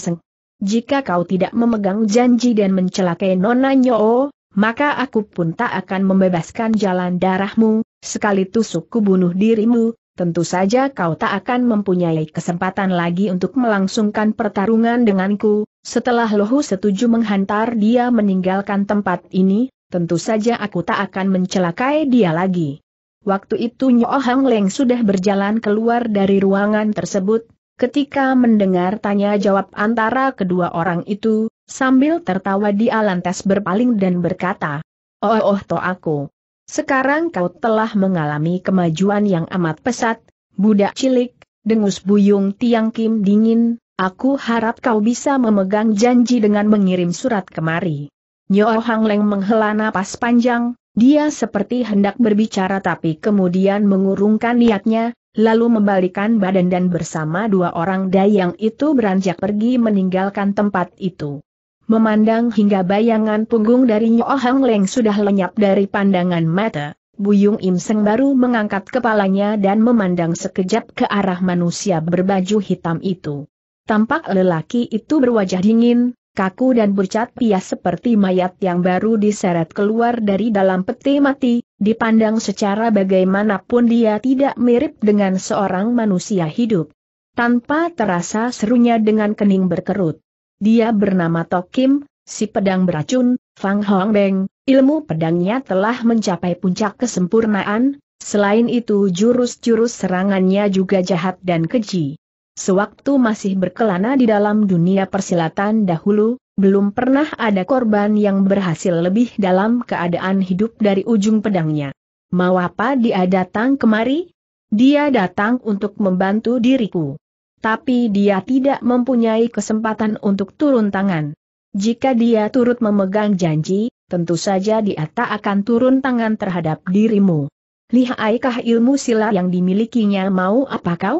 Jika kau tidak memegang janji dan mencelakai Nona Nyoo, maka aku pun tak akan membebaskan jalan darahmu, sekali tusuk kubunuh dirimu, tentu saja kau tak akan mempunyai kesempatan lagi untuk melangsungkan pertarungan denganku, setelah Lohu setuju menghantar dia meninggalkan tempat ini, tentu saja aku tak akan mencelakai dia lagi. Waktu itu Nyo Hang Leng sudah berjalan keluar dari ruangan tersebut, ketika mendengar tanya jawab antara kedua orang itu, sambil tertawa dia lantas berpaling dan berkata, Oh oh to aku. Sekarang kau telah mengalami kemajuan yang amat pesat, budak cilik, dengus buyung tiang kim dingin, aku harap kau bisa memegang janji dengan mengirim surat kemari. Nyo Hang Leng menghela napas panjang, dia seperti hendak berbicara tapi kemudian mengurungkan niatnya, lalu membalikan badan dan bersama dua orang dayang itu beranjak pergi meninggalkan tempat itu. Memandang hingga bayangan punggung dari Nyo Hang Leng sudah lenyap dari pandangan mata, Buyung Im Seng baru mengangkat kepalanya dan memandang sekejap ke arah manusia berbaju hitam itu. Tampak lelaki itu berwajah dingin, kaku dan bercat pias seperti mayat yang baru diseret keluar dari dalam peti mati, dipandang secara bagaimanapun dia tidak mirip dengan seorang manusia hidup. Tanpa terasa serunya dengan kening berkerut. Dia bernama Tokim, si pedang beracun, Fang Hong Beng, ilmu pedangnya telah mencapai puncak kesempurnaan, selain itu jurus-jurus serangannya juga jahat dan keji. Sewaktu masih berkelana di dalam dunia persilatan dahulu, belum pernah ada korban yang berhasil lebih dalam keadaan hidup dari ujung pedangnya. Mau apa dia datang kemari? Dia datang untuk membantu diriku tapi dia tidak mempunyai kesempatan untuk turun tangan. Jika dia turut memegang janji, tentu saja dia tak akan turun tangan terhadap dirimu. Lihaikah ilmu sila yang dimilikinya mau apa kau?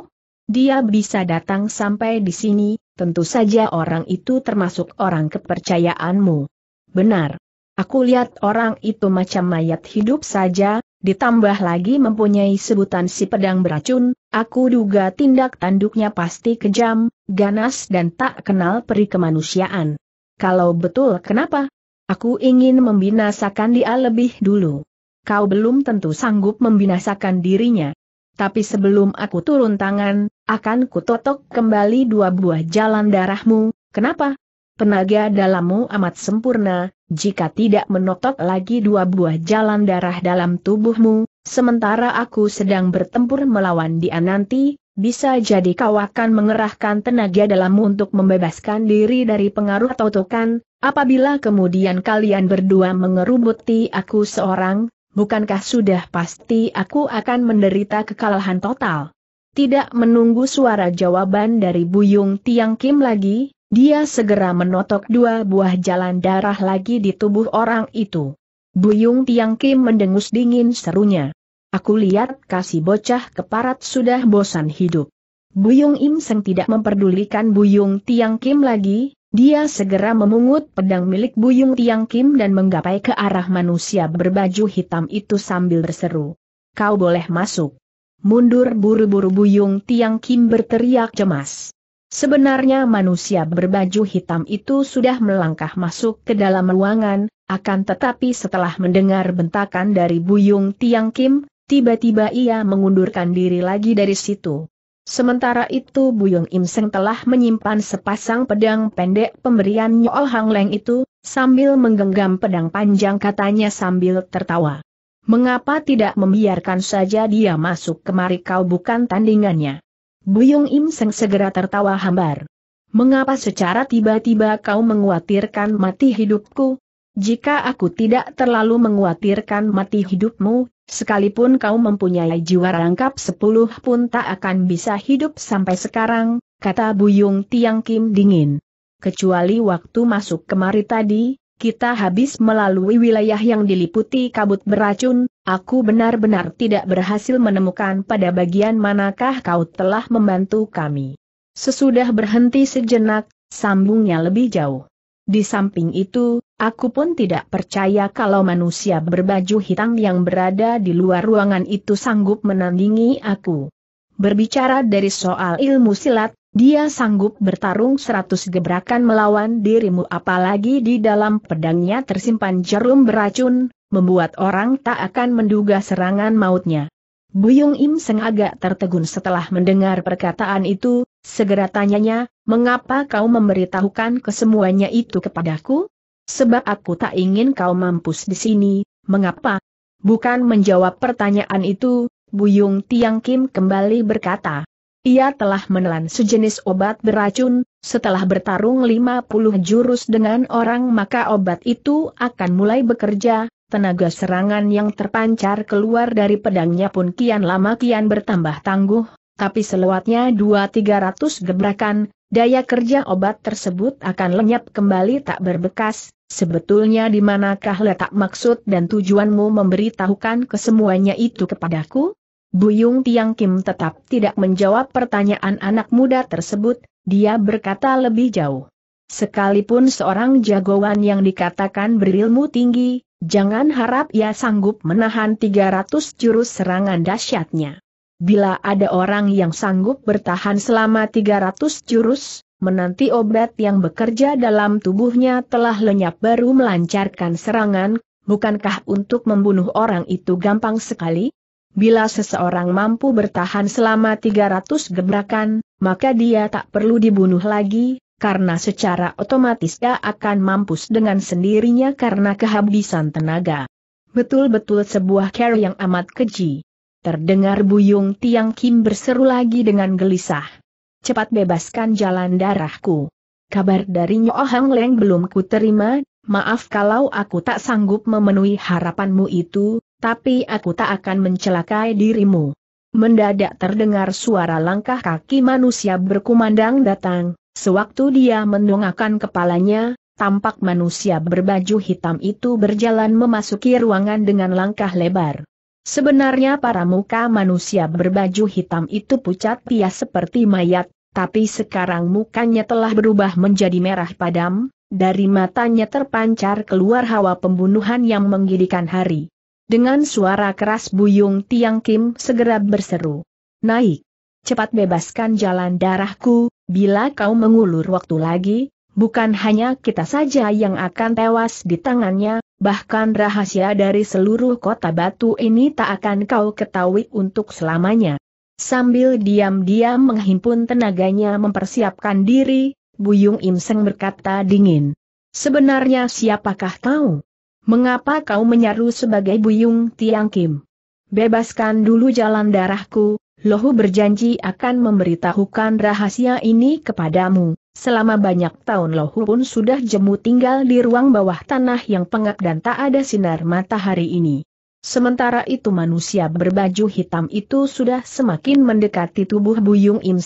Dia bisa datang sampai di sini, tentu saja orang itu termasuk orang kepercayaanmu. Benar. Aku lihat orang itu macam mayat hidup saja, ditambah lagi mempunyai sebutan si pedang beracun, Aku duga tindak tanduknya pasti kejam, ganas dan tak kenal peri kemanusiaan. Kalau betul kenapa? Aku ingin membinasakan dia lebih dulu. Kau belum tentu sanggup membinasakan dirinya. Tapi sebelum aku turun tangan, akan kutotok kembali dua buah jalan darahmu, kenapa? Penaga dalammu amat sempurna, jika tidak menotok lagi dua buah jalan darah dalam tubuhmu, Sementara aku sedang bertempur melawan dia nanti, bisa jadi kau akan mengerahkan tenaga dalammu untuk membebaskan diri dari pengaruh totokan, apabila kemudian kalian berdua mengerubuti aku seorang, bukankah sudah pasti aku akan menderita kekalahan total? Tidak menunggu suara jawaban dari Buyung Tiang Kim lagi, dia segera menotok dua buah jalan darah lagi di tubuh orang itu. Buyung Tiang Kim mendengus dingin serunya. Aku lihat kasih bocah keparat sudah bosan hidup. Buyung Im Seng tidak memperdulikan Buyung Tiang Kim lagi, dia segera memungut pedang milik Buyung Tiang Kim dan menggapai ke arah manusia berbaju hitam itu sambil berseru. Kau boleh masuk. Mundur buru-buru Buyung Tiang Kim berteriak cemas. Sebenarnya manusia berbaju hitam itu sudah melangkah masuk ke dalam ruangan, akan tetapi setelah mendengar bentakan dari Buyung Tiang Kim, Tiba-tiba ia mengundurkan diri lagi dari situ. Sementara itu Buyung Im Seng telah menyimpan sepasang pedang pendek pemberian Nyol Hang Leng itu, sambil menggenggam pedang panjang katanya sambil tertawa. Mengapa tidak membiarkan saja dia masuk kemari kau bukan tandingannya? Buyung Im Seng segera tertawa hambar. Mengapa secara tiba-tiba kau mengkhawatirkan mati hidupku? Jika aku tidak terlalu mengkhawatirkan mati hidupmu, Sekalipun kau mempunyai jiwa rangkap sepuluh pun tak akan bisa hidup sampai sekarang, kata Buyung Tiang Kim dingin. Kecuali waktu masuk kemari tadi, kita habis melalui wilayah yang diliputi kabut beracun, aku benar-benar tidak berhasil menemukan pada bagian manakah kau telah membantu kami. Sesudah berhenti sejenak, sambungnya lebih jauh. Di samping itu, Aku pun tidak percaya kalau manusia berbaju hitam yang berada di luar ruangan itu sanggup menandingi aku. Berbicara dari soal ilmu silat, dia sanggup bertarung seratus gebrakan melawan dirimu apalagi di dalam pedangnya tersimpan jarum beracun, membuat orang tak akan menduga serangan mautnya. Buyung Im Seng agak tertegun setelah mendengar perkataan itu, segera tanyanya, mengapa kau memberitahukan kesemuanya itu kepadaku? Sebab aku tak ingin kau mampus di sini, mengapa? Bukan menjawab pertanyaan itu, Buyung Tiang Kim kembali berkata. Ia telah menelan sejenis obat beracun, setelah bertarung 50 jurus dengan orang maka obat itu akan mulai bekerja, tenaga serangan yang terpancar keluar dari pedangnya pun kian lama kian bertambah tangguh, tapi selewatnya 2-300 gebrakan, daya kerja obat tersebut akan lenyap kembali tak berbekas, sebetulnya di manakah letak maksud dan tujuanmu memberitahukan kesemuanya itu kepadaku? Buyung Tiang Kim tetap tidak menjawab pertanyaan anak muda tersebut, dia berkata lebih jauh. Sekalipun seorang jagoan yang dikatakan berilmu tinggi, jangan harap ia sanggup menahan 300 jurus serangan dahsyatnya. Bila ada orang yang sanggup bertahan selama 300 jurus, menanti obat yang bekerja dalam tubuhnya telah lenyap baru melancarkan serangan, bukankah untuk membunuh orang itu gampang sekali? Bila seseorang mampu bertahan selama 300 gebrakan, maka dia tak perlu dibunuh lagi, karena secara otomatis dia akan mampus dengan sendirinya karena kehabisan tenaga. Betul-betul sebuah care yang amat keji. Terdengar Buyung Tiang Kim berseru lagi dengan gelisah. Cepat bebaskan jalan darahku. Kabar dari Nyo Hang Leng belum ku terima, maaf kalau aku tak sanggup memenuhi harapanmu itu, tapi aku tak akan mencelakai dirimu. Mendadak terdengar suara langkah kaki manusia berkumandang datang, sewaktu dia mendongakkan kepalanya, tampak manusia berbaju hitam itu berjalan memasuki ruangan dengan langkah lebar. Sebenarnya para muka manusia berbaju hitam itu pucat pias seperti mayat, tapi sekarang mukanya telah berubah menjadi merah padam, dari matanya terpancar keluar hawa pembunuhan yang menggidikan hari. Dengan suara keras Buyung Tiang Kim segera berseru. Naik! Cepat bebaskan jalan darahku, bila kau mengulur waktu lagi, bukan hanya kita saja yang akan tewas di tangannya, bahkan rahasia dari seluruh kota batu ini tak akan kau ketahui untuk selamanya. Sambil diam-diam menghimpun tenaganya mempersiapkan diri, Buyung Imseng berkata dingin. Sebenarnya siapakah kau? Mengapa kau menyaru sebagai Buyung Tiang Kim? Bebaskan dulu jalan darahku, Lohu berjanji akan memberitahukan rahasia ini kepadamu. Selama banyak tahun Lohu pun sudah jemu tinggal di ruang bawah tanah yang pengap dan tak ada sinar matahari ini. Sementara itu manusia berbaju hitam itu sudah semakin mendekati tubuh Buyung Im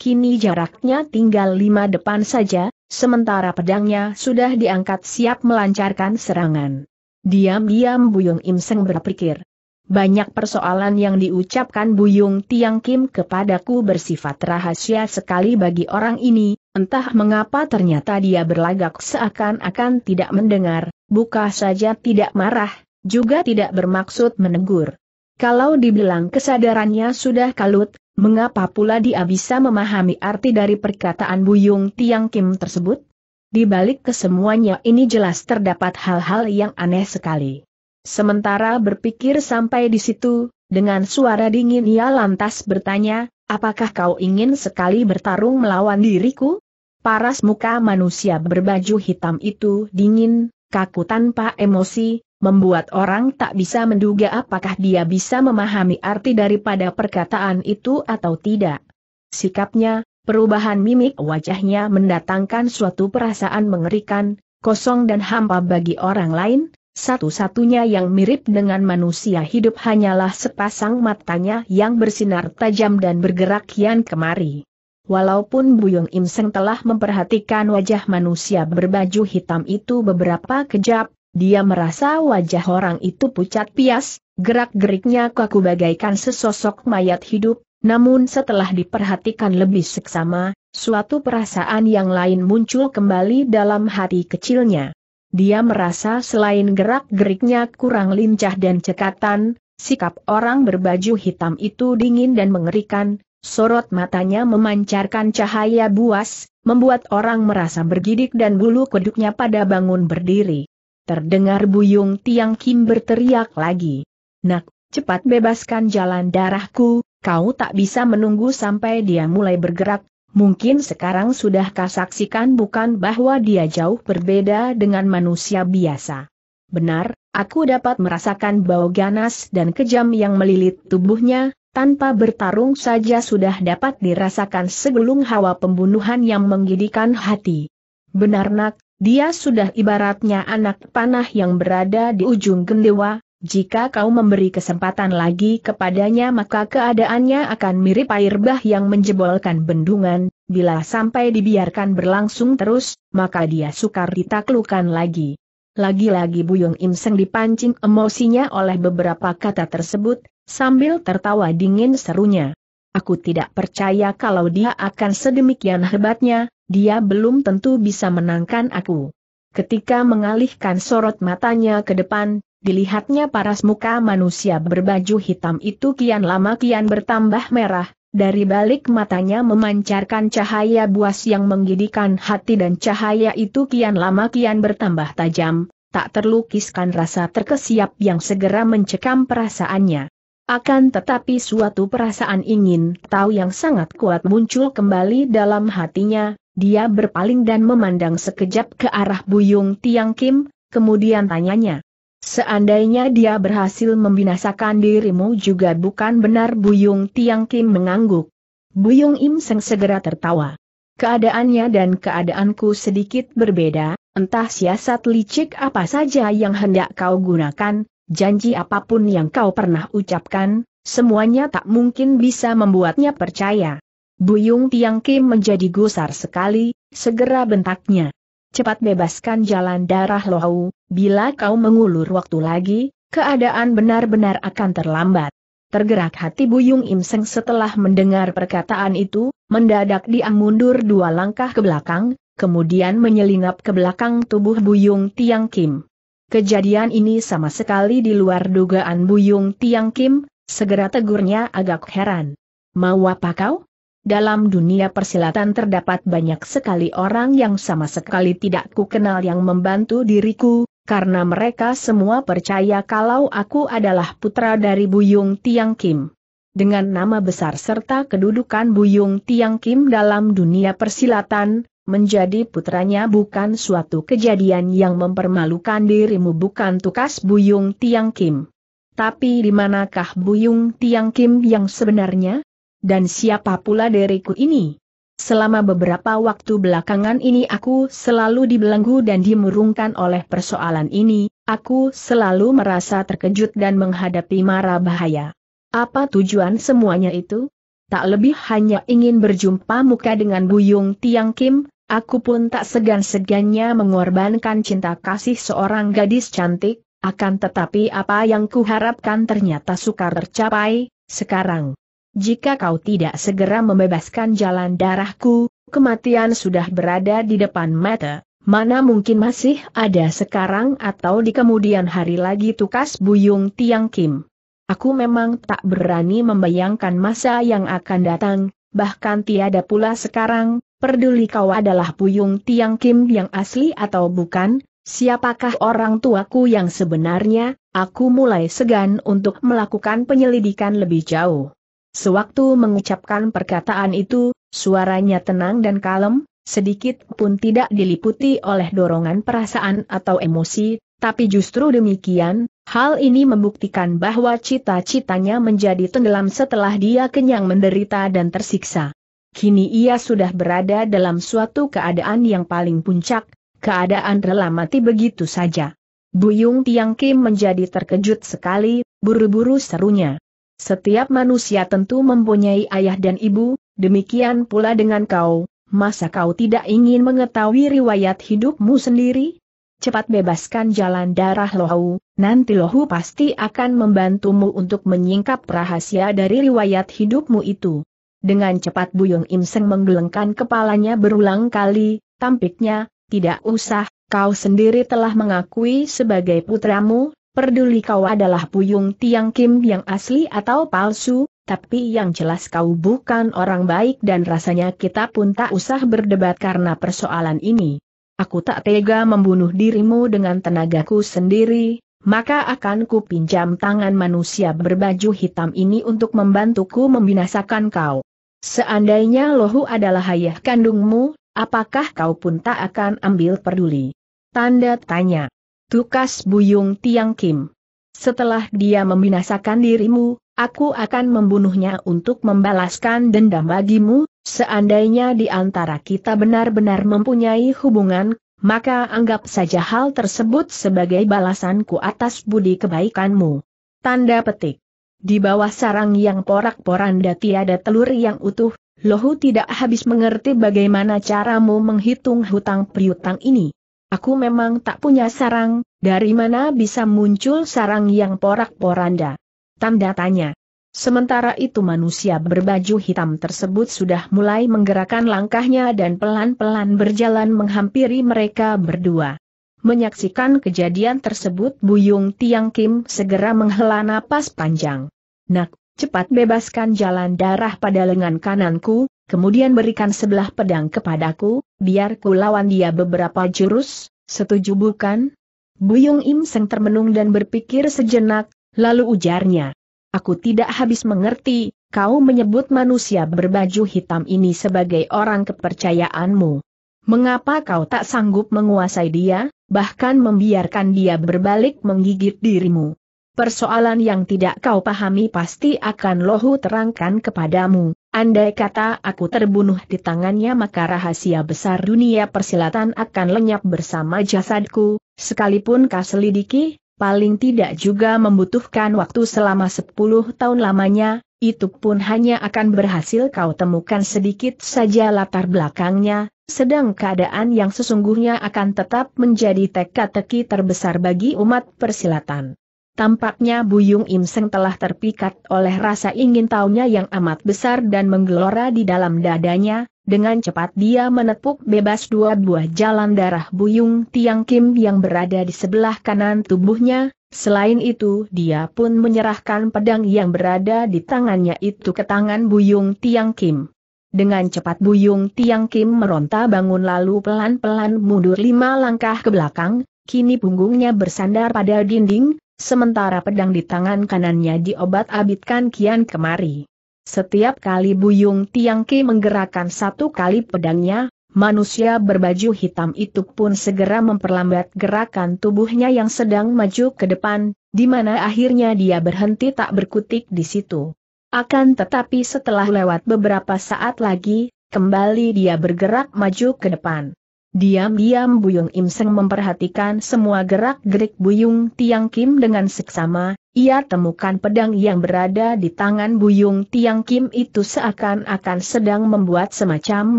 kini jaraknya tinggal lima depan saja, sementara pedangnya sudah diangkat siap melancarkan serangan. Diam-diam Buyung Im berpikir, banyak persoalan yang diucapkan Buyung Tiang Kim kepadaku bersifat rahasia sekali bagi orang ini, entah mengapa ternyata dia berlagak seakan-akan tidak mendengar, buka saja tidak marah, juga tidak bermaksud menegur. Kalau dibilang kesadarannya sudah kalut, mengapa pula dia bisa memahami arti dari perkataan Buyung Tiang Kim tersebut? Di balik kesemuanya ini jelas terdapat hal-hal yang aneh sekali. Sementara berpikir sampai di situ, dengan suara dingin ia lantas bertanya, apakah kau ingin sekali bertarung melawan diriku? Paras muka manusia berbaju hitam itu dingin, kaku tanpa emosi, membuat orang tak bisa menduga apakah dia bisa memahami arti daripada perkataan itu atau tidak. Sikapnya, perubahan mimik wajahnya mendatangkan suatu perasaan mengerikan, kosong dan hampa bagi orang lain, satu-satunya yang mirip dengan manusia hidup hanyalah sepasang matanya yang bersinar tajam dan bergerak kian kemari. Walaupun Buyung Im Seng telah memperhatikan wajah manusia berbaju hitam itu beberapa kejap, dia merasa wajah orang itu pucat pias, gerak-geriknya kaku bagaikan sesosok mayat hidup, namun setelah diperhatikan lebih seksama, suatu perasaan yang lain muncul kembali dalam hati kecilnya dia merasa selain gerak-geriknya kurang lincah dan cekatan, sikap orang berbaju hitam itu dingin dan mengerikan, sorot matanya memancarkan cahaya buas, membuat orang merasa bergidik dan bulu kuduknya pada bangun berdiri. Terdengar Buyung Tiang Kim berteriak lagi. Nak, cepat bebaskan jalan darahku, kau tak bisa menunggu sampai dia mulai bergerak, Mungkin sekarang sudah kasaksikan bukan bahwa dia jauh berbeda dengan manusia biasa. Benar, aku dapat merasakan bau ganas dan kejam yang melilit tubuhnya, tanpa bertarung saja sudah dapat dirasakan segelung hawa pembunuhan yang menggidikan hati. Benar nak, dia sudah ibaratnya anak panah yang berada di ujung gendewa, jika kau memberi kesempatan lagi kepadanya maka keadaannya akan mirip air bah yang menjebolkan bendungan, bila sampai dibiarkan berlangsung terus, maka dia sukar ditaklukan lagi. Lagi-lagi Buyung Im Seng dipancing emosinya oleh beberapa kata tersebut, sambil tertawa dingin serunya. Aku tidak percaya kalau dia akan sedemikian hebatnya, dia belum tentu bisa menangkan aku. Ketika mengalihkan sorot matanya ke depan, dilihatnya paras muka manusia berbaju hitam itu kian lama kian bertambah merah, dari balik matanya memancarkan cahaya buas yang menggidikan hati dan cahaya itu kian lama kian bertambah tajam, tak terlukiskan rasa terkesiap yang segera mencekam perasaannya. Akan tetapi suatu perasaan ingin tahu yang sangat kuat muncul kembali dalam hatinya, dia berpaling dan memandang sekejap ke arah Buyung Tiang Kim, kemudian tanyanya, Seandainya dia berhasil membinasakan dirimu juga bukan benar Buyung Tiang Kim mengangguk. Buyung Im Seng segera tertawa. Keadaannya dan keadaanku sedikit berbeda, entah siasat licik apa saja yang hendak kau gunakan, janji apapun yang kau pernah ucapkan, semuanya tak mungkin bisa membuatnya percaya. Buyung Tiang Kim menjadi gusar sekali, segera bentaknya cepat bebaskan jalan darah Lohau, bila kau mengulur waktu lagi, keadaan benar-benar akan terlambat. Tergerak hati Buyung Im Seng setelah mendengar perkataan itu, mendadak dia mundur dua langkah ke belakang, kemudian menyelinap ke belakang tubuh Buyung Tiang Kim. Kejadian ini sama sekali di luar dugaan Buyung Tiang Kim, segera tegurnya agak heran. Mau apa kau? Dalam dunia persilatan terdapat banyak sekali orang yang sama sekali tidak kukenal yang membantu diriku, karena mereka semua percaya kalau aku adalah putra dari Buyung Tiang Kim. Dengan nama besar serta kedudukan Buyung Tiang Kim dalam dunia persilatan, menjadi putranya bukan suatu kejadian yang mempermalukan dirimu bukan tukas Buyung Tiang Kim. Tapi di manakah Buyung Tiang Kim yang sebenarnya? dan siapa pula diriku ini? Selama beberapa waktu belakangan ini aku selalu dibelenggu dan dimurungkan oleh persoalan ini, aku selalu merasa terkejut dan menghadapi mara bahaya. Apa tujuan semuanya itu? Tak lebih hanya ingin berjumpa muka dengan Buyung Tiang Kim, aku pun tak segan-segannya mengorbankan cinta kasih seorang gadis cantik, akan tetapi apa yang kuharapkan ternyata sukar tercapai, sekarang. Jika kau tidak segera membebaskan jalan darahku, kematian sudah berada di depan mata. Mana mungkin masih ada sekarang atau di kemudian hari lagi tukas Buyung Tiang Kim. Aku memang tak berani membayangkan masa yang akan datang, bahkan tiada pula sekarang, peduli kau adalah Buyung Tiang Kim yang asli atau bukan, siapakah orang tuaku yang sebenarnya, aku mulai segan untuk melakukan penyelidikan lebih jauh. Sewaktu mengucapkan perkataan itu, suaranya tenang dan kalem, sedikit pun tidak diliputi oleh dorongan perasaan atau emosi, tapi justru demikian, hal ini membuktikan bahwa cita-citanya menjadi tenggelam setelah dia kenyang menderita dan tersiksa. Kini ia sudah berada dalam suatu keadaan yang paling puncak, keadaan rela mati begitu saja. Buyung Tiang Kim menjadi terkejut sekali, buru-buru serunya. Setiap manusia tentu mempunyai ayah dan ibu, demikian pula dengan kau, masa kau tidak ingin mengetahui riwayat hidupmu sendiri? Cepat bebaskan jalan darah Lohu, nanti Lohu pasti akan membantumu untuk menyingkap rahasia dari riwayat hidupmu itu. Dengan cepat Buyung Im menggelengkan kepalanya berulang kali, tampiknya, tidak usah, kau sendiri telah mengakui sebagai putramu, Perduli kau adalah Puyung Tiang Kim yang asli atau palsu, tapi yang jelas kau bukan orang baik dan rasanya kita pun tak usah berdebat karena persoalan ini. Aku tak tega membunuh dirimu dengan tenagaku sendiri, maka akan ku pinjam tangan manusia berbaju hitam ini untuk membantuku membinasakan kau. Seandainya Lohu adalah ayah kandungmu, apakah kau pun tak akan ambil peduli? Tanda tanya. Tukas Buyung Tiang Kim. Setelah dia membinasakan dirimu, aku akan membunuhnya untuk membalaskan dendam bagimu, seandainya di antara kita benar-benar mempunyai hubungan, maka anggap saja hal tersebut sebagai balasanku atas budi kebaikanmu. Tanda petik. Di bawah sarang yang porak-poranda tiada telur yang utuh, Lohu tidak habis mengerti bagaimana caramu menghitung hutang priutang ini. Aku memang tak punya sarang, dari mana bisa muncul sarang yang porak-poranda? Tanda tanya. Sementara itu manusia berbaju hitam tersebut sudah mulai menggerakkan langkahnya dan pelan-pelan berjalan menghampiri mereka berdua. Menyaksikan kejadian tersebut Buyung Tiang Kim segera menghela napas panjang. Nak, cepat bebaskan jalan darah pada lengan kananku, kemudian berikan sebelah pedang kepadaku, biar ku lawan dia beberapa jurus, setuju bukan? Buyung Im Seng termenung dan berpikir sejenak, lalu ujarnya. Aku tidak habis mengerti, kau menyebut manusia berbaju hitam ini sebagai orang kepercayaanmu. Mengapa kau tak sanggup menguasai dia, bahkan membiarkan dia berbalik menggigit dirimu? Persoalan yang tidak kau pahami pasti akan lohu terangkan kepadamu, Andai kata aku terbunuh di tangannya maka rahasia besar dunia persilatan akan lenyap bersama jasadku, sekalipun selidiki, paling tidak juga membutuhkan waktu selama 10 tahun lamanya, itu pun hanya akan berhasil kau temukan sedikit saja latar belakangnya, sedang keadaan yang sesungguhnya akan tetap menjadi teka-teki terbesar bagi umat persilatan. Tampaknya Buyung Im Seng telah terpikat oleh rasa ingin tahunya yang amat besar dan menggelora di dalam dadanya, dengan cepat dia menepuk bebas dua buah jalan darah Buyung Tiang Kim yang berada di sebelah kanan tubuhnya, selain itu dia pun menyerahkan pedang yang berada di tangannya itu ke tangan Buyung Tiang Kim. Dengan cepat Buyung Tiang Kim meronta bangun lalu pelan-pelan mundur lima langkah ke belakang, Kini punggungnya bersandar pada dinding, Sementara pedang di tangan kanannya diobat-abitkan kian kemari. Setiap kali Buyung Tiangki menggerakkan satu kali pedangnya, manusia berbaju hitam itu pun segera memperlambat gerakan tubuhnya yang sedang maju ke depan, di mana akhirnya dia berhenti tak berkutik di situ. Akan tetapi setelah lewat beberapa saat lagi, kembali dia bergerak maju ke depan. Diam-diam Buyung Im Seng memperhatikan semua gerak-gerik Buyung Tiang Kim dengan seksama, ia temukan pedang yang berada di tangan Buyung Tiang Kim itu seakan-akan sedang membuat semacam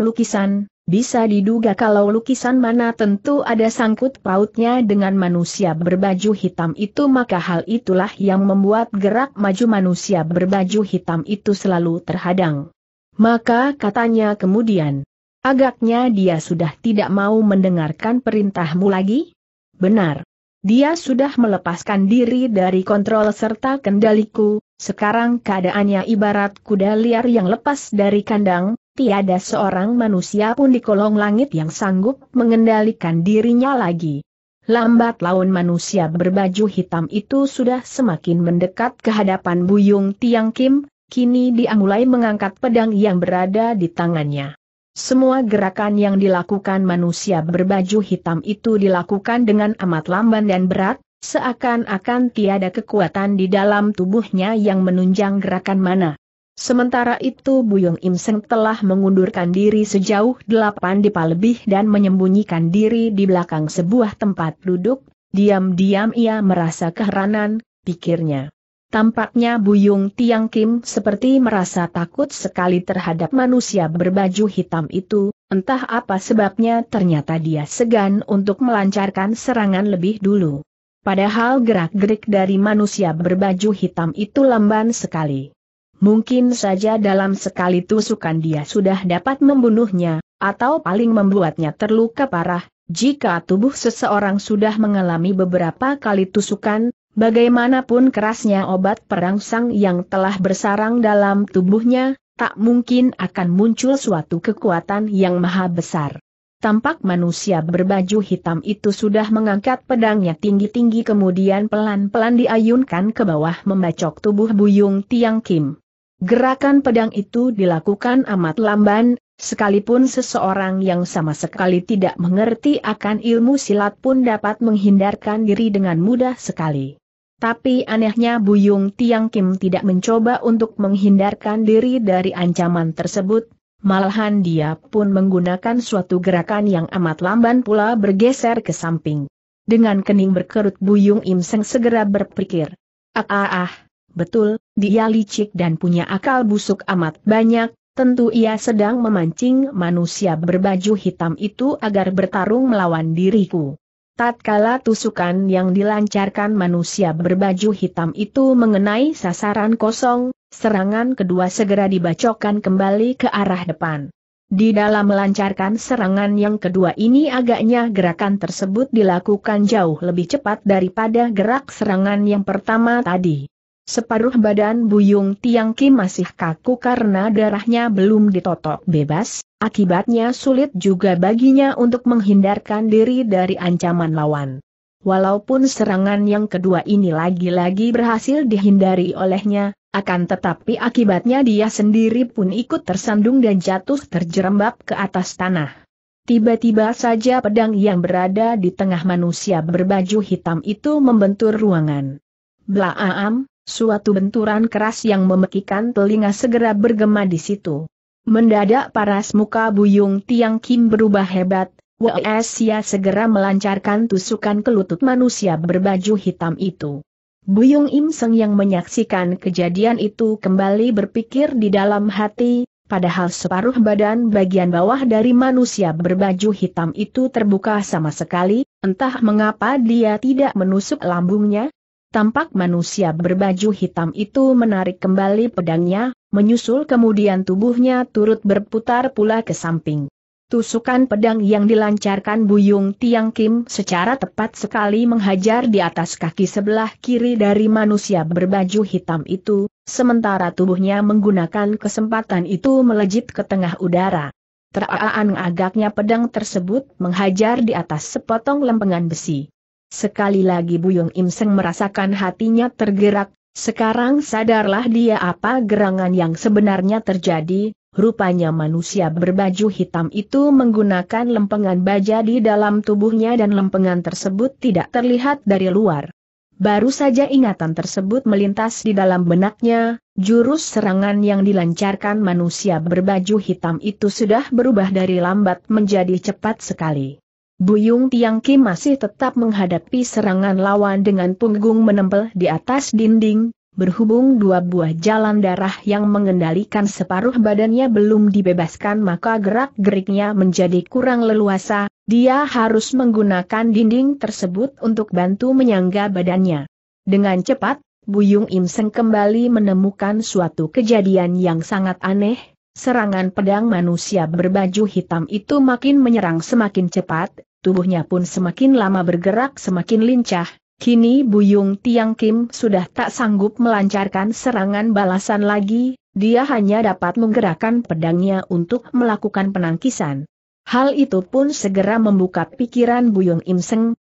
lukisan, bisa diduga kalau lukisan mana tentu ada sangkut pautnya dengan manusia berbaju hitam itu maka hal itulah yang membuat gerak maju manusia berbaju hitam itu selalu terhadang. Maka katanya kemudian, Agaknya dia sudah tidak mau mendengarkan perintahmu lagi? Benar. Dia sudah melepaskan diri dari kontrol serta kendaliku, sekarang keadaannya ibarat kuda liar yang lepas dari kandang, tiada seorang manusia pun di kolong langit yang sanggup mengendalikan dirinya lagi. Lambat laun manusia berbaju hitam itu sudah semakin mendekat ke hadapan Buyung Tiang Kim, kini dia mulai mengangkat pedang yang berada di tangannya. Semua gerakan yang dilakukan manusia berbaju hitam itu dilakukan dengan amat lamban dan berat, seakan-akan tiada kekuatan di dalam tubuhnya yang menunjang gerakan mana. Sementara itu Buyong Im Seng telah mengundurkan diri sejauh delapan dipa lebih dan menyembunyikan diri di belakang sebuah tempat duduk, diam-diam ia merasa keheranan, pikirnya. Tampaknya Buyung Tiang Kim seperti merasa takut sekali terhadap manusia berbaju hitam itu, entah apa sebabnya ternyata dia segan untuk melancarkan serangan lebih dulu. Padahal gerak-gerik dari manusia berbaju hitam itu lamban sekali. Mungkin saja dalam sekali tusukan dia sudah dapat membunuhnya, atau paling membuatnya terluka parah, jika tubuh seseorang sudah mengalami beberapa kali tusukan, Bagaimanapun kerasnya obat perangsang yang telah bersarang dalam tubuhnya, tak mungkin akan muncul suatu kekuatan yang maha besar. Tampak manusia berbaju hitam itu sudah mengangkat pedangnya tinggi-tinggi kemudian pelan-pelan diayunkan ke bawah membacok tubuh Buyung Tiang Kim. Gerakan pedang itu dilakukan amat lamban, sekalipun seseorang yang sama sekali tidak mengerti akan ilmu silat pun dapat menghindarkan diri dengan mudah sekali. Tapi anehnya Buyung Tiang Kim tidak mencoba untuk menghindarkan diri dari ancaman tersebut, malahan dia pun menggunakan suatu gerakan yang amat lamban pula bergeser ke samping. Dengan kening berkerut Buyung Im Seng segera berpikir. Ah ah ah, betul, dia licik dan punya akal busuk amat banyak, tentu ia sedang memancing manusia berbaju hitam itu agar bertarung melawan diriku. Tatkala tusukan yang dilancarkan manusia berbaju hitam itu mengenai sasaran kosong, serangan kedua segera dibacokan kembali ke arah depan. Di dalam melancarkan serangan yang kedua ini agaknya gerakan tersebut dilakukan jauh lebih cepat daripada gerak serangan yang pertama tadi. Separuh badan Buyung Tiangki masih kaku karena darahnya belum ditotok bebas, akibatnya sulit juga baginya untuk menghindarkan diri dari ancaman lawan. Walaupun serangan yang kedua ini lagi-lagi berhasil dihindari olehnya, akan tetapi akibatnya dia sendiri pun ikut tersandung dan jatuh terjerembab ke atas tanah. Tiba-tiba saja pedang yang berada di tengah manusia berbaju hitam itu membentur ruangan. Blaam! Suatu benturan keras yang memekikan telinga segera bergema di situ. Mendadak paras muka Buyung Tiang Kim berubah hebat, Wesia segera melancarkan tusukan ke lutut manusia berbaju hitam itu. Buyung Im Seng yang menyaksikan kejadian itu kembali berpikir di dalam hati, padahal separuh badan bagian bawah dari manusia berbaju hitam itu terbuka sama sekali, entah mengapa dia tidak menusuk lambungnya, Tampak manusia berbaju hitam itu menarik kembali pedangnya, menyusul kemudian tubuhnya turut berputar pula ke samping. Tusukan pedang yang dilancarkan Buyung Tiang Kim secara tepat sekali menghajar di atas kaki sebelah kiri dari manusia berbaju hitam itu, sementara tubuhnya menggunakan kesempatan itu melejit ke tengah udara. Teraan agaknya pedang tersebut menghajar di atas sepotong lempengan besi. Sekali lagi Buyung Im Seng merasakan hatinya tergerak, sekarang sadarlah dia apa gerangan yang sebenarnya terjadi, rupanya manusia berbaju hitam itu menggunakan lempengan baja di dalam tubuhnya dan lempengan tersebut tidak terlihat dari luar. Baru saja ingatan tersebut melintas di dalam benaknya, jurus serangan yang dilancarkan manusia berbaju hitam itu sudah berubah dari lambat menjadi cepat sekali. Buyung Kim masih tetap menghadapi serangan lawan dengan punggung menempel di atas dinding, berhubung dua buah jalan darah yang mengendalikan separuh badannya belum dibebaskan maka gerak-geriknya menjadi kurang leluasa, dia harus menggunakan dinding tersebut untuk bantu menyangga badannya. Dengan cepat, Buyung Im Seng kembali menemukan suatu kejadian yang sangat aneh, serangan pedang manusia berbaju hitam itu makin menyerang semakin cepat, tubuhnya pun semakin lama bergerak semakin lincah, kini Buyung Tiang Kim sudah tak sanggup melancarkan serangan balasan lagi, dia hanya dapat menggerakkan pedangnya untuk melakukan penangkisan. Hal itu pun segera membuka pikiran Buyung Im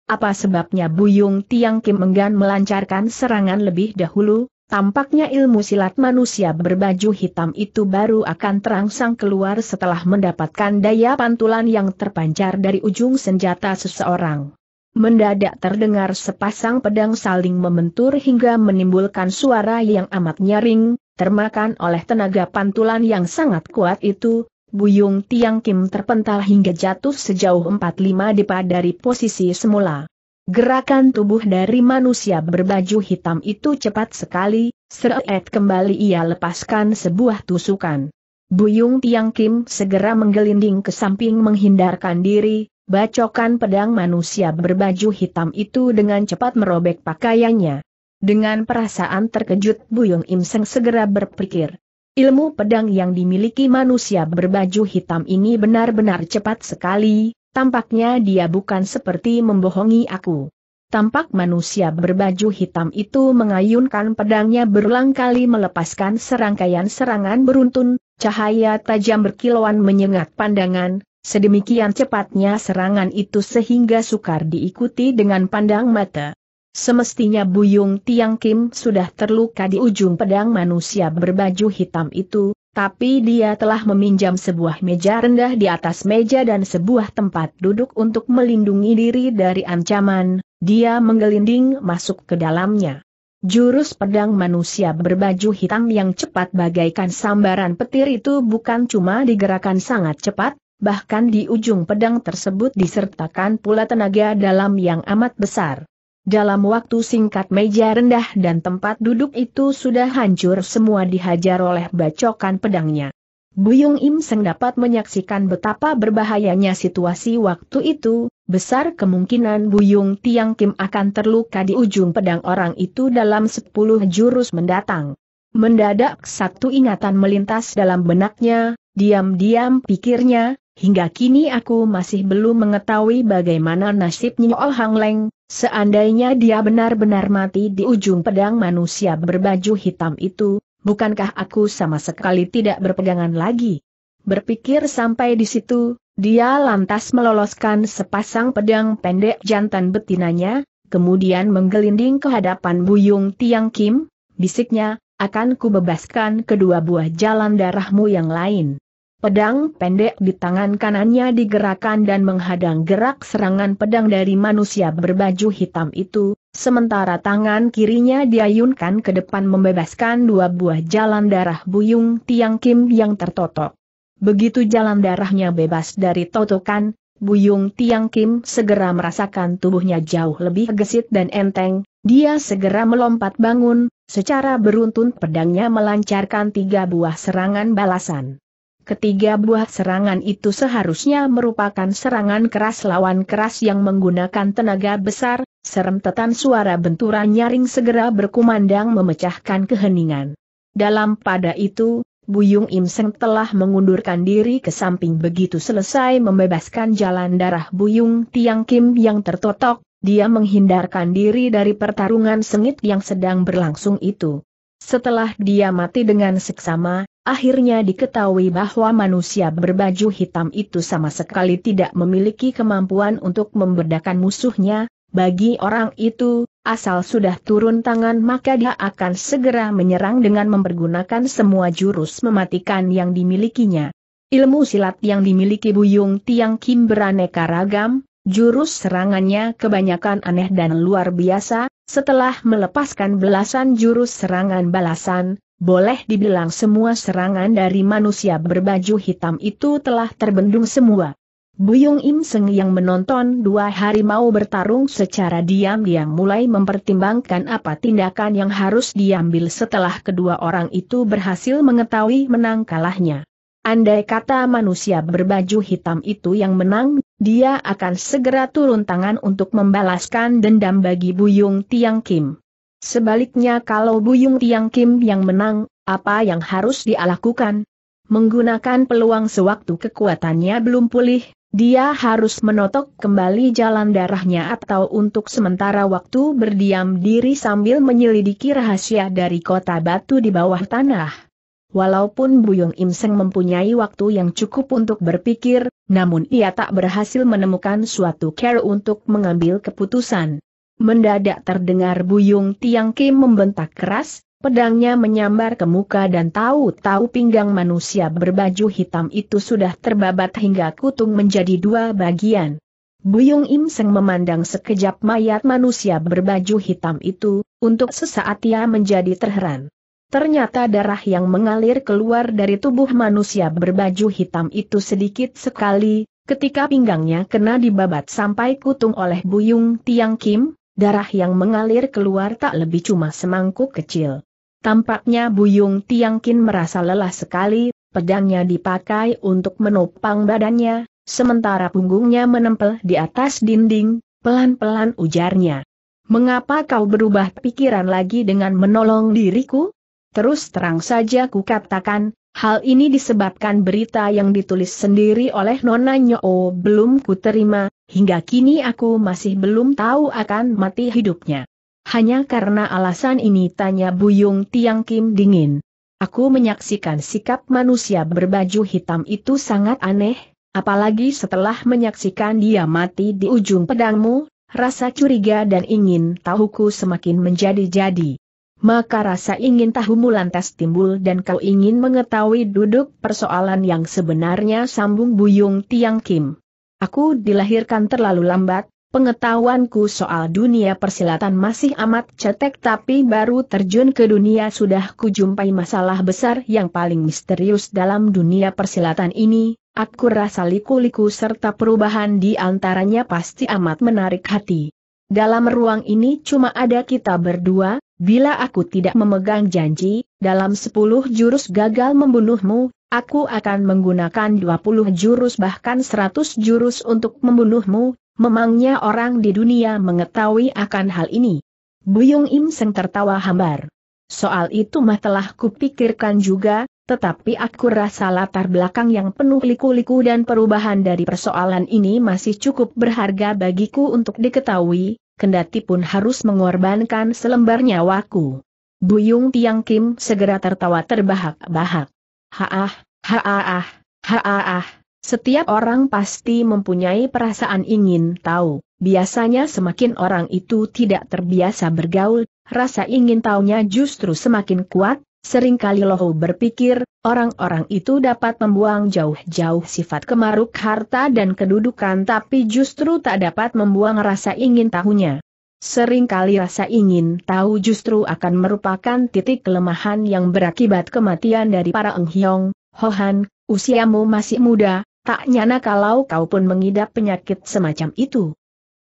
apa sebabnya Buyung Tiang Kim enggan melancarkan serangan lebih dahulu, Tampaknya ilmu silat manusia berbaju hitam itu baru akan terangsang keluar setelah mendapatkan daya pantulan yang terpancar dari ujung senjata seseorang. Mendadak terdengar sepasang pedang saling membentur hingga menimbulkan suara yang amat nyaring, termakan oleh tenaga pantulan yang sangat kuat itu, Buyung Tiang Kim terpental hingga jatuh sejauh 45 depa dari posisi semula. Gerakan tubuh dari manusia berbaju hitam itu cepat sekali, seret kembali ia lepaskan sebuah tusukan. Buyung Tiang Kim segera menggelinding ke samping menghindarkan diri, bacokan pedang manusia berbaju hitam itu dengan cepat merobek pakaiannya. Dengan perasaan terkejut Buyung Im Seng segera berpikir, ilmu pedang yang dimiliki manusia berbaju hitam ini benar-benar cepat sekali, Tampaknya dia bukan seperti membohongi aku. Tampak manusia berbaju hitam itu mengayunkan pedangnya berulang kali melepaskan serangkaian serangan beruntun, cahaya tajam berkilauan menyengat pandangan, sedemikian cepatnya serangan itu sehingga sukar diikuti dengan pandang mata. Semestinya Buyung Tiang Kim sudah terluka di ujung pedang manusia berbaju hitam itu, tapi dia telah meminjam sebuah meja rendah di atas meja dan sebuah tempat duduk untuk melindungi diri dari ancaman, dia menggelinding masuk ke dalamnya. Jurus pedang manusia berbaju hitam yang cepat bagaikan sambaran petir itu bukan cuma digerakkan sangat cepat, bahkan di ujung pedang tersebut disertakan pula tenaga dalam yang amat besar. Dalam waktu singkat meja rendah dan tempat duduk itu sudah hancur semua dihajar oleh bacokan pedangnya. Buyung Im Seng dapat menyaksikan betapa berbahayanya situasi waktu itu, besar kemungkinan Buyung Tiang Kim akan terluka di ujung pedang orang itu dalam sepuluh jurus mendatang. Mendadak satu ingatan melintas dalam benaknya, diam-diam pikirnya, hingga kini aku masih belum mengetahui bagaimana nasibnya Ol Hang Leng, Seandainya dia benar-benar mati di ujung pedang manusia berbaju hitam itu, bukankah aku sama sekali tidak berpegangan lagi? Berpikir sampai di situ, dia lantas meloloskan sepasang pedang pendek jantan betinanya, kemudian menggelinding ke hadapan Buyung Tiang Kim, bisiknya, akan kubebaskan kedua buah jalan darahmu yang lain. Pedang pendek di tangan kanannya digerakkan dan menghadang gerak serangan pedang dari manusia berbaju hitam itu, sementara tangan kirinya diayunkan ke depan membebaskan dua buah jalan darah buyung Tiang Kim yang tertotok. Begitu jalan darahnya bebas dari totokan, Buyung Tiang Kim segera merasakan tubuhnya jauh lebih gesit dan enteng, dia segera melompat bangun, secara beruntun pedangnya melancarkan tiga buah serangan balasan. Ketiga buah serangan itu seharusnya merupakan serangan keras lawan keras yang menggunakan tenaga besar, serentetan suara benturan nyaring segera berkumandang memecahkan keheningan. Dalam pada itu, Buyung Im telah mengundurkan diri ke samping begitu selesai membebaskan jalan darah Buyung Tiang Kim yang tertotok, dia menghindarkan diri dari pertarungan sengit yang sedang berlangsung itu. Setelah dia mati dengan seksama, Akhirnya diketahui bahwa manusia berbaju hitam itu sama sekali tidak memiliki kemampuan untuk membedakan musuhnya, bagi orang itu, asal sudah turun tangan maka dia akan segera menyerang dengan mempergunakan semua jurus mematikan yang dimilikinya. Ilmu silat yang dimiliki Buyung Tiang Kim beraneka ragam, jurus serangannya kebanyakan aneh dan luar biasa, setelah melepaskan belasan jurus serangan balasan, boleh dibilang semua serangan dari manusia berbaju hitam itu telah terbendung semua. Buyung Im Seng yang menonton dua harimau bertarung secara diam-diam mulai mempertimbangkan apa tindakan yang harus diambil setelah kedua orang itu berhasil mengetahui menang kalahnya. Andai kata manusia berbaju hitam itu yang menang, dia akan segera turun tangan untuk membalaskan dendam bagi Buyung Tiang Kim. Sebaliknya kalau Buyung Tiang Kim yang menang, apa yang harus dia lakukan? Menggunakan peluang sewaktu kekuatannya belum pulih, dia harus menotok kembali jalan darahnya atau untuk sementara waktu berdiam diri sambil menyelidiki rahasia dari kota batu di bawah tanah. Walaupun Buyung Im Seng mempunyai waktu yang cukup untuk berpikir, namun ia tak berhasil menemukan suatu care untuk mengambil keputusan. Mendadak terdengar buyung Tiang Kim membentak keras, pedangnya menyambar ke muka dan tahu-tahu pinggang manusia berbaju hitam itu sudah terbabat hingga kutung menjadi dua bagian. Buyung Im Seng memandang sekejap mayat manusia berbaju hitam itu, untuk sesaat ia menjadi terheran. Ternyata darah yang mengalir keluar dari tubuh manusia berbaju hitam itu sedikit sekali, ketika pinggangnya kena dibabat sampai kutung oleh Buyung Tiang Kim, Darah yang mengalir keluar tak lebih cuma semangkuk kecil. Tampaknya Buyung Tiangkin merasa lelah sekali, pedangnya dipakai untuk menopang badannya, sementara punggungnya menempel di atas dinding, pelan-pelan ujarnya. Mengapa kau berubah pikiran lagi dengan menolong diriku? Terus terang saja ku katakan, Hal ini disebabkan berita yang ditulis sendiri oleh Nona Nyoo belum kuterima, hingga kini aku masih belum tahu akan mati hidupnya. Hanya karena alasan ini tanya Buyung Tiang Kim dingin. Aku menyaksikan sikap manusia berbaju hitam itu sangat aneh, apalagi setelah menyaksikan dia mati di ujung pedangmu, rasa curiga dan ingin tahuku semakin menjadi-jadi maka rasa ingin tahu lantas timbul dan kau ingin mengetahui duduk persoalan yang sebenarnya sambung Buyung Tiang Kim. Aku dilahirkan terlalu lambat, pengetahuanku soal dunia persilatan masih amat cetek tapi baru terjun ke dunia sudah kujumpai masalah besar yang paling misterius dalam dunia persilatan ini, aku rasa liku-liku serta perubahan di antaranya pasti amat menarik hati. Dalam ruang ini cuma ada kita berdua, bila aku tidak memegang janji, dalam sepuluh jurus gagal membunuhmu, aku akan menggunakan dua puluh jurus bahkan seratus jurus untuk membunuhmu, memangnya orang di dunia mengetahui akan hal ini. Buyung Im Seng tertawa hambar. Soal itu mah telah kupikirkan juga, tetapi aku rasa latar belakang yang penuh liku-liku dan perubahan dari persoalan ini masih cukup berharga bagiku untuk diketahui, kendati pun harus mengorbankan selembar nyawaku. Buyung Tiang Kim segera tertawa terbahak-bahak. Haah, haah, haah, setiap orang pasti mempunyai perasaan ingin tahu. Biasanya semakin orang itu tidak terbiasa bergaul, rasa ingin tahunya justru semakin kuat, Seringkali Lohu berpikir, orang-orang itu dapat membuang jauh-jauh sifat kemaruk harta dan kedudukan tapi justru tak dapat membuang rasa ingin tahunya. Seringkali rasa ingin tahu justru akan merupakan titik kelemahan yang berakibat kematian dari para enghyong, Hohan, usiamu masih muda, tak nyana kalau kau pun mengidap penyakit semacam itu.